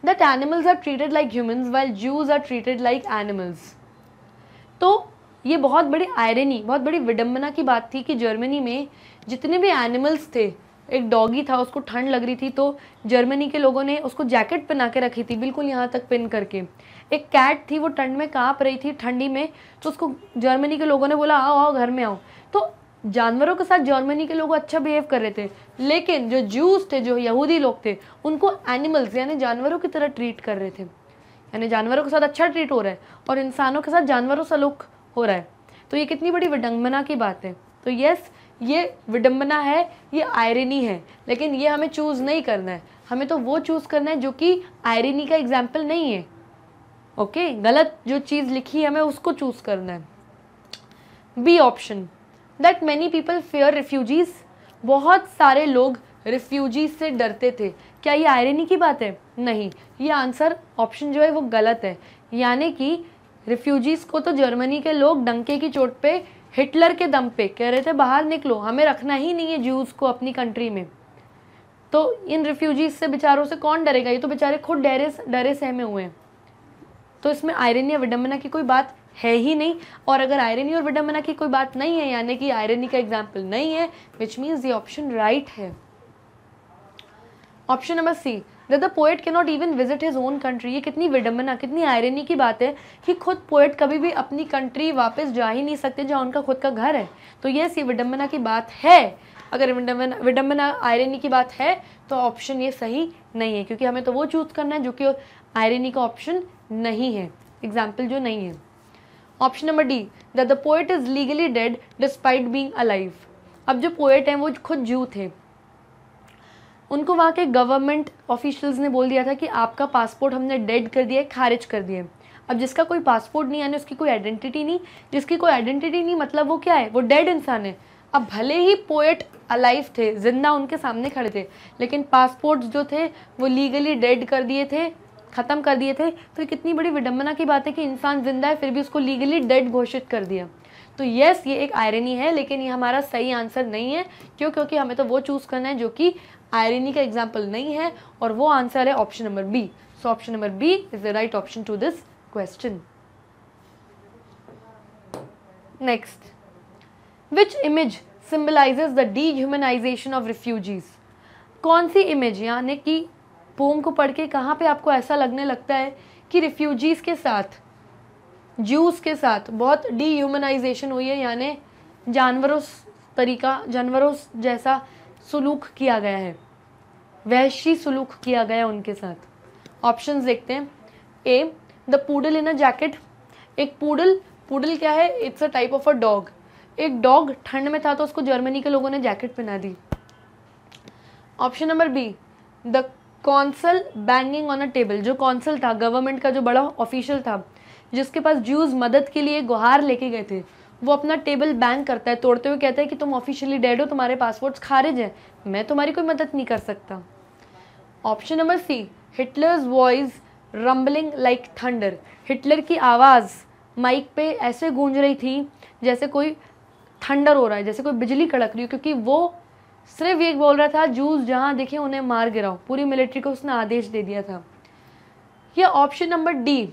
that animals are treated like humans while Jews are treated like animals तो ये बहुत बड़ी आयरनी बहुत बड़ी विडम्बना की बात थी कि जर्मनी में जितने भी एनिमल्स थे एक डॉगी था उसको ठंड लग रही थी तो जर्मनी के लोगों ने उसको जैकेट पहना के रखी थी बिल्कुल यहाँ तक पिन करके एक कैट थी वो ठंड में काँप रही थी ठंडी में तो उसको जर्मनी के लोगों ने बोला आओ आओ घर में आओ तो जानवरों के साथ जर्मनी के लोग अच्छा बिहेव कर रहे थे लेकिन जो जूस थे जो यहूदी लोग थे उनको एनिमल्स यानी जानवरों की तरह ट्रीट कर रहे थे यानी जानवरों के साथ अच्छा ट्रीट हो रहा है और इंसानों के साथ जानवरों से लुक हो रहा है तो ये कितनी बड़ी विडंबना की बात है तो यस ये विडम्बना है ये आयरनी है लेकिन ये हमें चूज़ नहीं करना है हमें तो वो चूज़ करना है जो कि आयरनी का एग्जाम्पल नहीं है ओके गलत जो चीज़ लिखी है हमें उसको चूज़ करना है B option that many people fear refugees बहुत सारे लोग रिफ्यूजीज से डरते थे क्या ये आयरनी की बात है नहीं ये आंसर ऑप्शन जो है वो गलत है यानी कि रिफ्यूजीज़ को तो जर्मनी के लोग डंके की चोट पे हिटलर के दम पे कह रहे थे बाहर निकलो हमें रखना ही नहीं है ज्यूज़ को अपनी कंट्री में तो इन रिफ्यूजीज से बेचारों से कौन डरेगा ये तो बेचारे खुद डरे डरे सहमे हुए हैं तो इसमें आयरन या विडम्बना की कोई बात है ही नहीं और अगर आयरनी और विडम्बना की कोई बात नहीं है यानी कि आयरनी का एग्जाम्पल नहीं है विच मीन्स ये ऑप्शन राइट है option number C that the poet can not even visit his own country ये कितनी विडम्बना कितनी आयरनी की बात है कि खुद पोएट कभी भी अपनी कंट्री वापस जा ही नहीं सकते जहाँ उनका खुद का घर है तो येस ये विडम्बना की बात है अगर विडम्बना विडम्बना आयरनी की बात है तो ऑप्शन ये सही नहीं है क्योंकि हमें तो वो चूज़ करना है जो कि आयरनी का ऑप्शन नहीं है एग्जाम्पल जो नहीं है option number D the poet is legally dead despite being alive अब जो पोएट हैं वो खुद जू थे उनको वहाँ के गवर्नमेंट ऑफिशल्स ने बोल दिया था कि आपका पासपोर्ट हमने डेड कर दिया है खारिज कर दिया है अब जिसका कोई पासपोर्ट नहीं यानी उसकी कोई आइडेंटिटी नहीं जिसकी कोई आइडेंटिटी नहीं मतलब वो क्या है वो डेड इंसान है अब भले ही पोएट अलाइव थे जिंदा उनके सामने खड़े थे लेकिन पासपोर्ट जो थे वो लीगली डेड कर दिए थे ख़त्म कर दिए थे तो कितनी बड़ी विडम्बना की बात है कि इंसान जिंदा है फिर भी उसको लीगली डेड घोषित कर दिया तो यस ये एक आयरनी है लेकिन ये हमारा सही आंसर नहीं है क्यों क्योंकि हमें तो वो चूज़ करना है जो कि आयरनी का एग्जाम्पल नहीं है और वो आंसर है option number B so option number B is the right option to this question next which image symbolize the dehumanization of refugees कौन सी इमेज यानी कि पोम को पढ़ के कहाँ पे आपको ऐसा लगने लगता है कि रिफ्यूजीज़ के साथ जूस के साथ बहुत डी ह्यूमनाइजेशन हुई है यानी जानवरों तरीका जानवरों जैसा सुलूक किया गया है वहशी सुलूक किया गया उनके साथ ऑप्शंस देखते हैं A the poodle in a jacket एक पूडल पूडल क्या है it's a type of a dog एक डॉग ठंड में था तो उसको जर्मनी के लोगों ने जैकेट पहना दी option number B the consul banging on a table जो कौंसल था गवर्नमेंट का जो बड़ा ऑफिशियल था जिसके पास ज्यूज मदद के लिए गुहार लेके गए थे वो अपना टेबल बैन करता है तोड़ते हुए कहता है कि तुम ऑफिशियली डेड हो तुम्हारे पासपोर्ट्स खारिज हैं मैं तुम्हारी कोई मदद नहीं कर सकता option number C Hitler's voice rumbling like thunder Hitler की आवाज़ माइक पे ऐसे गूंज रही थी जैसे कोई थंडर हो रहा है जैसे कोई बिजली कड़क रही हो क्योंकि वो सिर्फ एक बोल रहा था जूस जहाँ देखे उन्हें मार गिराओ पूरी मिलिट्री को उसने आदेश दे दिया था या option number D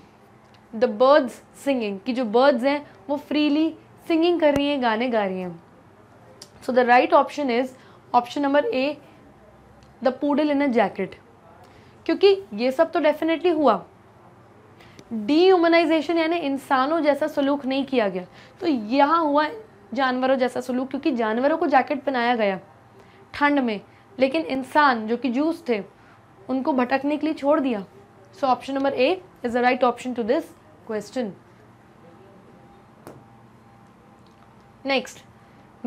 the birds singing कि जो बर्ड्स हैं वो फ्रीली सिंगिंग कर रही हैं गाने गा रही हैं so the right option is option number A the poodle in a jacket क्योंकि ये सब तो डेफिनेटली हुआ डीह्यूमनाइजेशन यानी इंसानों जैसा सलूक नहीं किया गया तो यहाँ हुआ जानवरों जैसा सलूक क्योंकि जानवरों को जैकेट पहनाया गया ठंड में लेकिन इंसान जो कि जूस थे उनको भटकने के लिए छोड़ दिया so option number A is the right option to this question next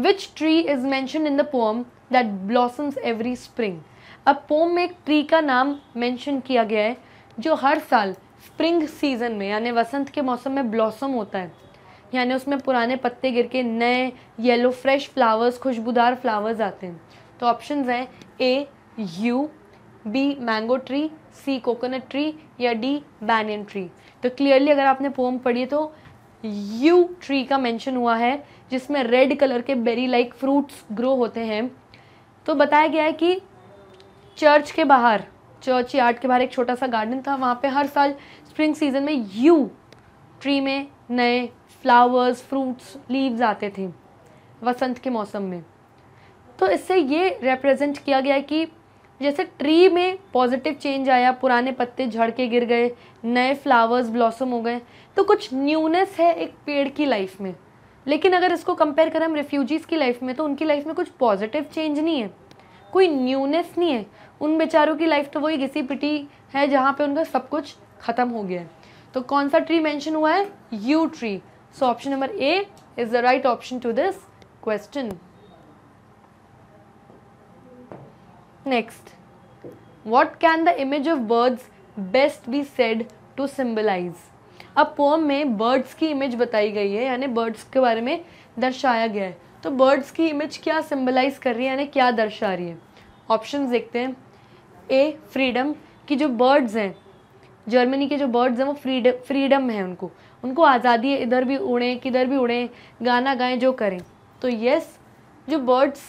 which tree is mention in the poem that blossoms every spring अब पोम में एक ट्री का नाम मैंशन किया गया है जो हर साल स्प्रिंग सीजन में यानी वसंत के मौसम में ब्लॉसम होता है यानी उसमें पुराने पत्ते गिर के नए येलो फ्रेश फ्लावर्स खुशबूदार फ्लावर्स आते हैं तो ऑप्शन हैं A yew B mango tree C coconut tree या डी बैनियन ट्री तो क्लियरली अगर आपने पोम पढ़ी तो यू ट्री का मेंशन हुआ है जिसमें रेड कलर के बेरी लाइक फ्रूट्स ग्रो होते हैं तो बताया गया है कि चर्च के बाहर चर्च यार्ड के बाहर एक छोटा सा गार्डन था वहाँ पे हर साल स्प्रिंग सीजन में यू ट्री में नए फ्लावर्स फ्रूट्स लीव्स आते थे वसंत के मौसम में तो इससे ये रिप्रेजेंट किया गया कि जैसे ट्री में पॉजिटिव चेंज आया पुराने पत्ते झड़ के गिर गए नए फ्लावर्स ब्लॉसम हो गए तो कुछ न्यूनेस है एक पेड़ की लाइफ में लेकिन अगर इसको कंपेयर करें हम रेफ्यूजीज़ की लाइफ में तो उनकी लाइफ में कुछ पॉजिटिव चेंज नहीं है कोई न्यूनेस नहीं है उन बेचारों की लाइफ तो वही घिसी पिटी है जहाँ पे उनका सब कुछ ख़त्म हो गया है तो कौन सा ट्री मेंशन हुआ है yew tree so option number A is the right option to this question next what can the image of birds best be said to symbolize अब पोम में बर्ड्स की इमेज बताई गई है यानी बर्ड्स के बारे में दर्शाया गया है तो बर्ड्स की इमेज क्या सिम्बलाइज़ कर रही है यानी क्या दर्शा रही है ऑप्शन देखते हैं ए फ्रीडम कि जो बर्ड्स हैं जर्मनी के जो बर्ड्स हैं वो फ्रीड फ्रीडम है उनको उनको आज़ादी है इधर भी उड़ें किधर भी उड़ें गाना गाएं जो करें तो यस जो बर्ड्स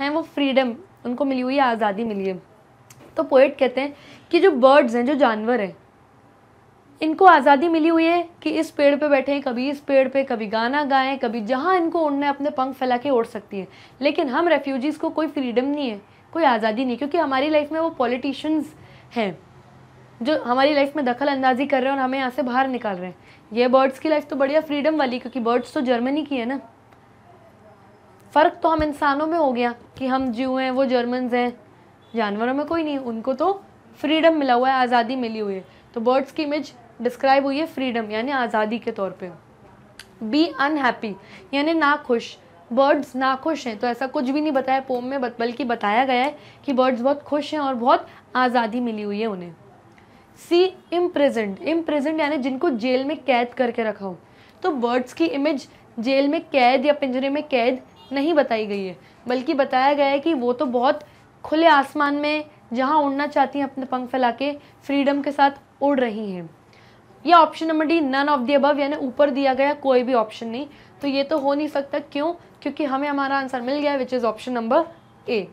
हैं वो फ्रीडम उनको मिली हुई आज़ादी मिली है तो पोइट कहते हैं कि जो बर्ड्स हैं जो जानवर हैं इनको आज़ादी मिली हुई है कि इस पेड़ पे बैठे कभी इस पेड़ पे कभी गाना गाएं कभी जहाँ इनको उड़ना है अपने पंख फैला के उड़ सकती है लेकिन हम रेफ्यूजीज़ को कोई फ्रीडम नहीं है कोई आज़ादी नहीं क्योंकि हमारी लाइफ में वो पॉलिटिशियंस हैं जो हमारी लाइफ में दखल अंदाजी कर रहे हैं और हमें यहाँ से बाहर निकाल रहे हैं ये बर्ड्स की लाइफ तो बढ़िया फ्रीडम वाली क्योंकि बर्ड्स तो जर्मनी की है ना फ़र्क तो हम इंसानों में हो गया कि हम जीव हैं वो जर्मन हैं जानवरों में कोई नहीं उनको तो फ्रीडम मिला हुआ है आज़ादी मिली हुई है तो बर्ड्स की इमेज डिस्क्राइब हुई है फ्रीडम यानी आज़ादी के तौर पे बी अनहैप्पी यानी ना खुश बर्ड्स ना खुश हैं तो ऐसा कुछ भी नहीं बताया पोम में बल्कि बताया गया है कि बर्ड्स बहुत खुश हैं और बहुत आज़ादी मिली हुई है उन्हें सी इम्प्रेजेंट इम्प्रेजेंट यानी जिनको जेल में कैद करके रखा हो तो बर्ड्स की इमेज जेल में कैद या पिंजरे में कैद नहीं बताई गई है बल्कि बताया गया है कि वो तो बहुत खुले आसमान में जहाँ उड़ना चाहती हैं अपने पंख फैला के फ्रीडम के साथ उड़ रही हैं या option number D none of the above यानी ऊपर दिया गया कोई भी ऑप्शन नहीं तो ये तो हो नहीं सकता क्यों क्योंकि हमें हमारा आंसर मिल गया which is option number A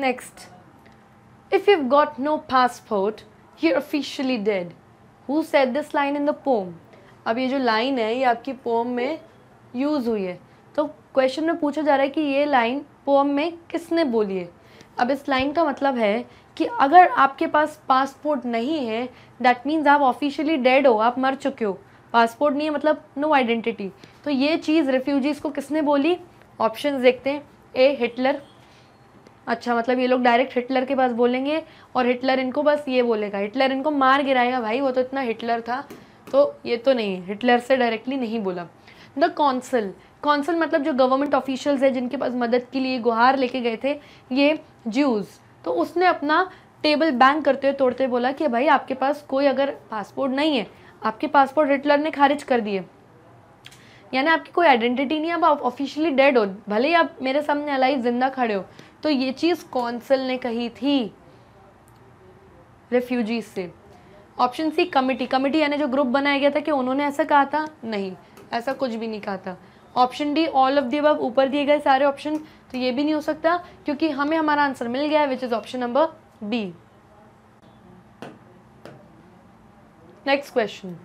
next if you got no passport you officially dead who set this line in the poem अब ये जो लाइन है ये आपकी पोम में यूज़ हुई है तो क्वेश्चन में पूछा जा रहा है कि ये लाइन पोम में किसने बोली है अब इस लाइन का मतलब है कि अगर आपके पास पासपोर्ट नहीं है दैट मीन्स आप ऑफिशियली डेड हो आप मर चुके हो पासपोर्ट नहीं है मतलब नो no आइडेंटिटी तो ये चीज़ रेफ्यूजीज़ को किसने बोली ऑप्शन देखते हैं ए हिटलर अच्छा मतलब ये लोग डायरेक्ट हिटलर के पास बोलेंगे और हिटलर इनको बस ये बोलेगा हिटलर इनको मार गिराएगा भाई वो तो इतना हिटलर था तो ये तो नहीं हिटलर से डायरेक्टली नहीं बोला द कौंसल कौंसल मतलब जो गवर्नमेंट ऑफिशियल्स है जिनके पास मदद के लिए गुहार लेके गए थे ये ज्यूज़ तो उसने अपना टेबल बैंक करते हुए तोड़ते बोला कि भाई आपके पास कोई अगर पासपोर्ट नहीं है आपके पासपोर्ट हिटलर ने खारिज कर दिए यानी आपकी कोई आइडेंटिटी नहीं है अब आप ऑफिशियली डेड हो भले ही आप मेरे सामने अलाइव जिंदा खड़े हो तो ये चीज़ कौंसिल ने कही थी रेफ्यूजीज से ऑप्शन सी कमिटी कमिटी यानी जो ग्रुप बनाया गया था कि उन्होंने ऐसा कहा था नहीं ऐसा कुछ भी नहीं कहा था option D all of the अब ऊपर दिए गए सारे ऑप्शन तो ये भी नहीं हो सकता क्योंकि हमें हमारा आंसर मिल गया है which is option number B next question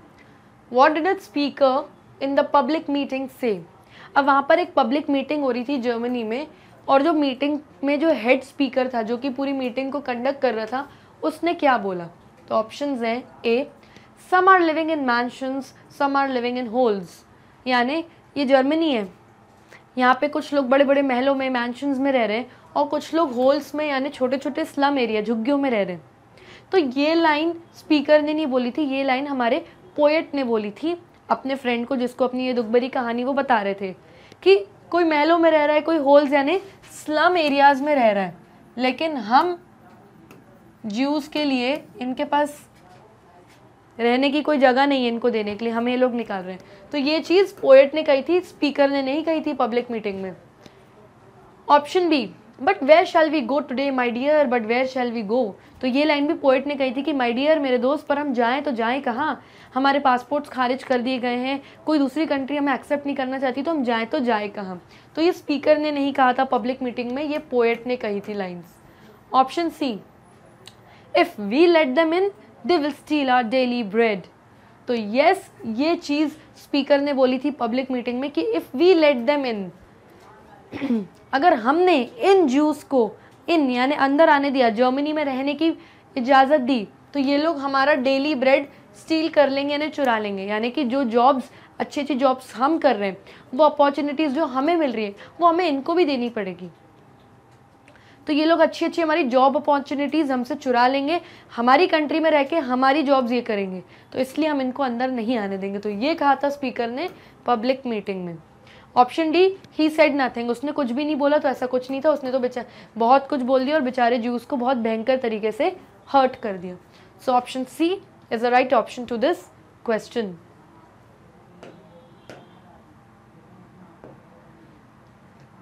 what did it speaker in the public meeting से अब वहाँ पर एक पब्लिक मीटिंग हो रही थी जर्मनी में और जो मीटिंग में जो हेड स्पीकर था जो कि पूरी मीटिंग को कंडक्ट कर रहा था उसने क्या बोला तो ऑप्शन हैं A some are living in mansions some are living in holes यानी ये जर्मनी है यहाँ पे कुछ लोग बड़े बड़े महलों में मैंशंस में रह रहे हैं और कुछ लोग होल्स में यानी छोटे छोटे स्लम एरिया झुग्गियों में रह रहे हैं तो ये लाइन स्पीकर ने नहीं बोली थी ये लाइन हमारे पोएट ने बोली थी अपने फ्रेंड को जिसको अपनी ये दुख भरी कहानी वो बता रहे थे कि कोई महलों में रह रहा है कोई होल्स यानी स्लम एरियाज़ में रह रहा है लेकिन हम ज्यूज़ के लिए इनके पास रहने की कोई जगह नहीं है इनको देने के लिए हमें ये लोग निकाल रहे हैं तो ये चीज़ पोएट ने कही थी स्पीकर ने नहीं कही थी पब्लिक मीटिंग में option B but where shall we go today my dear but where shall we go तो ये लाइन भी पोइट ने कही थी कि माई डियर मेरे दोस्त पर हम जाएँ तो जाएँ कहाँ हमारे पासपोर्ट्स खारिज कर दिए गए हैं कोई दूसरी कंट्री हमें एक्सेप्ट नहीं करना चाहती तो हम जाएँ तो जाए कहाँ तो ये स्पीकर ने नहीं कहा था पब्लिक मीटिंग में ये पोएट ने कही थी lines option C if we let them in they will steal our daily bread तो यस ये चीज़ स्पीकर ने बोली थी पब्लिक मीटिंग में कि if we let them in अगर हमने इन जूस को इन यानी अंदर आने दिया जर्मनी में रहने की इजाज़त दी तो ये लोग हमारा डेली ब्रेड स्टील कर लेंगे यानी चुरा लेंगे यानी कि जो जॉब्स अच्छी अच्छी जॉब्स हम कर रहे हैं वो अपॉर्चुनिटीज़ जो हमें मिल रही है वो हमें इनको भी देनी पड़ेगी तो ये लोग अच्छी अच्छी हमारी जॉब अपॉर्चुनिटीज़ हमसे चुरा लेंगे हमारी कंट्री में रह के हमारी जॉब्स ये करेंगे तो इसलिए हम इनको अंदर नहीं आने देंगे तो ये कहा था स्पीकर ने पब्लिक मीटिंग में option D he said nothing उसने कुछ भी नहीं बोला तो ऐसा कुछ नहीं था उसने तो बेचा बहुत कुछ बोल दिया और बेचारे जूस को बहुत भयंकर तरीके से हर्ट कर दिया so option C is the right option to this question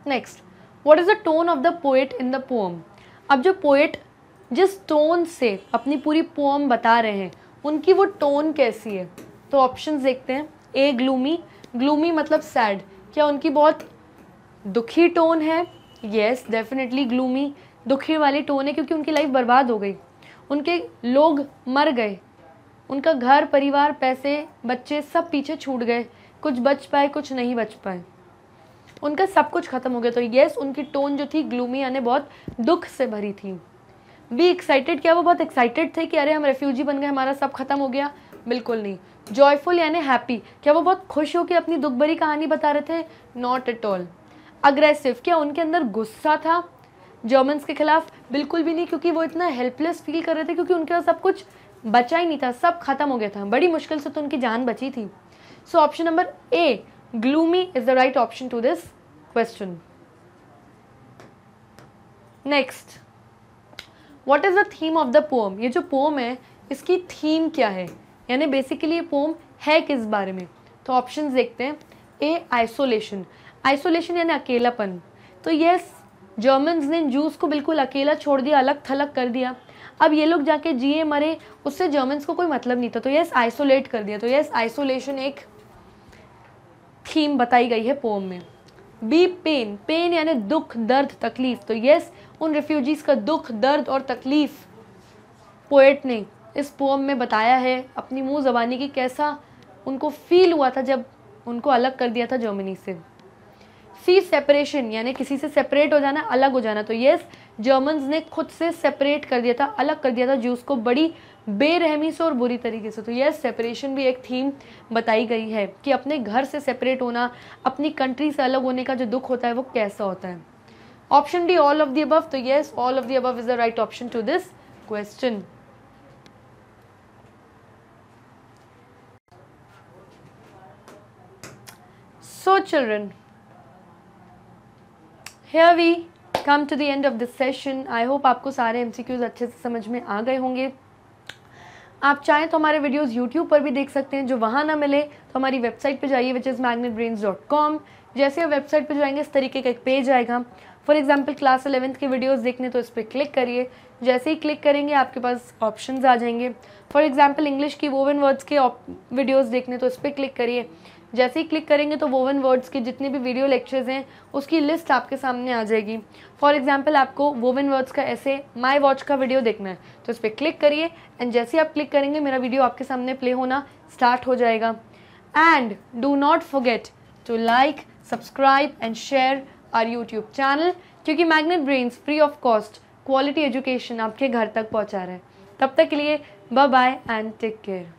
next what is the tone of the poet in the poem अब जो पोएट जिस टोन से अपनी पूरी पोम बता रहे हैं उनकी वो टोन कैसी है तो ऑप्शन देखते हैं ए ग्लूमी ग्लूमी मतलब सैड क्या उनकी बहुत दुखी टोन है येस डेफिनेटली ग्लूमी दुखी वाली टोन है क्योंकि उनकी लाइफ बर्बाद हो गई उनके लोग मर गए उनका घर परिवार पैसे बच्चे सब पीछे छूट गए कुछ बच पाए कुछ नहीं बच पाए उनका सब कुछ खत्म हो गया तो येस उनकी टोन जो थी ग्लूमी यानी बहुत दुख से भरी थी वी एक्साइटेड क्या वो बहुत एक्साइटेड थे कि अरे हम रेफ्यूजी बन गए हमारा सब खत्म हो गया बिल्कुल नहीं जॉयफुल यानी हैप्पी क्या वो बहुत खुश होकर अपनी दुख भरी कहानी बता रहे थे नॉट एट ऑल अग्रेसिव क्या उनके अंदर गुस्सा था जर्मन्स के खिलाफ बिल्कुल भी नहीं क्योंकि वो इतना हेल्पलेस फील कर रहे थे क्योंकि उनके पास सब कुछ बचा ही नहीं था सब खत्म हो गया था बड़ी मुश्किल से तो उनकी जान बची थी so option number A gloomy is the right option to this question. Next what is the theme of the poem ये जो पोम है इसकी थीम क्या है यानी बेसिकली ये पोम है किस बारे में तो ऑप्शन देखते हैं ए आइसोलेशन आइसोलेशन यानी अकेलापन तो यस जर्मन्स ने जूस को बिल्कुल अकेला छोड़ दिया अलग थलग कर दिया अब ये लोग जाके जिए मरे उससे जर्मन्स को कोई मतलब नहीं था तो यस आइसोलेट कर दिया तो यस आइसोलेशन एक थीम बताई गई है पोम में बी पेन पेन यानी दुख दर्द तकलीफ तो यस उन रेफ्यूजीज़ का दुख दर्द और तकलीफ पोएट ने इस पोम में बताया है अपनी मुंह ज़बानी की कैसा उनको फील हुआ था जब उनको अलग कर दिया था जर्मनी से सी सेपरेशन यानी किसी से सेपरेट हो जाना अलग हो जाना तो यस जर्मन्स ने खुद से सेपरेट कर दिया था अलग कर दिया था जूस को बड़ी बेरहमी से और बुरी तरीके से तो यह सेपरेशन भी एक थीम बताई गई है कि अपने घर से सेपरेट होना अपनी कंट्री से अलग होने का जो दुख होता है वो कैसा होता है option D all of the above so yes all of the above is the right option to this question so children here we come to the end of this session I hope आपको सारे MCQs अच्छे से समझ में आ गए होंगे आप चाहें तो हमारे वीडियोस यूट्यूब पर भी देख सकते हैं जो वहाँ ना मिले तो हमारी वेबसाइट पर जाइए which is Magnet Brains dot com जैसे आप वेबसाइट पर जाएंगे इस तरीके का एक पेज आएगा फॉर एग्जाम्पल क्लास अलेवेंथ के वीडियोज़ देखने तो इस पर क्लिक करिए जैसे ही क्लिक करेंगे आपके पास ऑप्शन आ जाएंगे फॉर एग्जाम्पल इंग्लिश की वोवन वर्ड्स के वीडियोज़ देखने तो इस पर क्लिक करिए जैसे ही क्लिक करेंगे तो वोवन वर्ड्स के जितने भी वीडियो लेक्चर्स हैं उसकी लिस्ट आपके सामने आ जाएगी फॉर एग्जाम्पल आपको वोवन वर्ड्स का ऐसे माई वॉच का वीडियो देखना है तो इस पर क्लिक करिए एंड जैसे ही आप क्लिक करेंगे मेरा वीडियो आपके सामने प्ले होना स्टार्ट हो जाएगा and do not forget to like subscribe and share our YouTube channel क्योंकि Magnet Brains free of cost quality education आपके घर तक पहुंचा रहे हैं तब तक के लिए bye bye and take care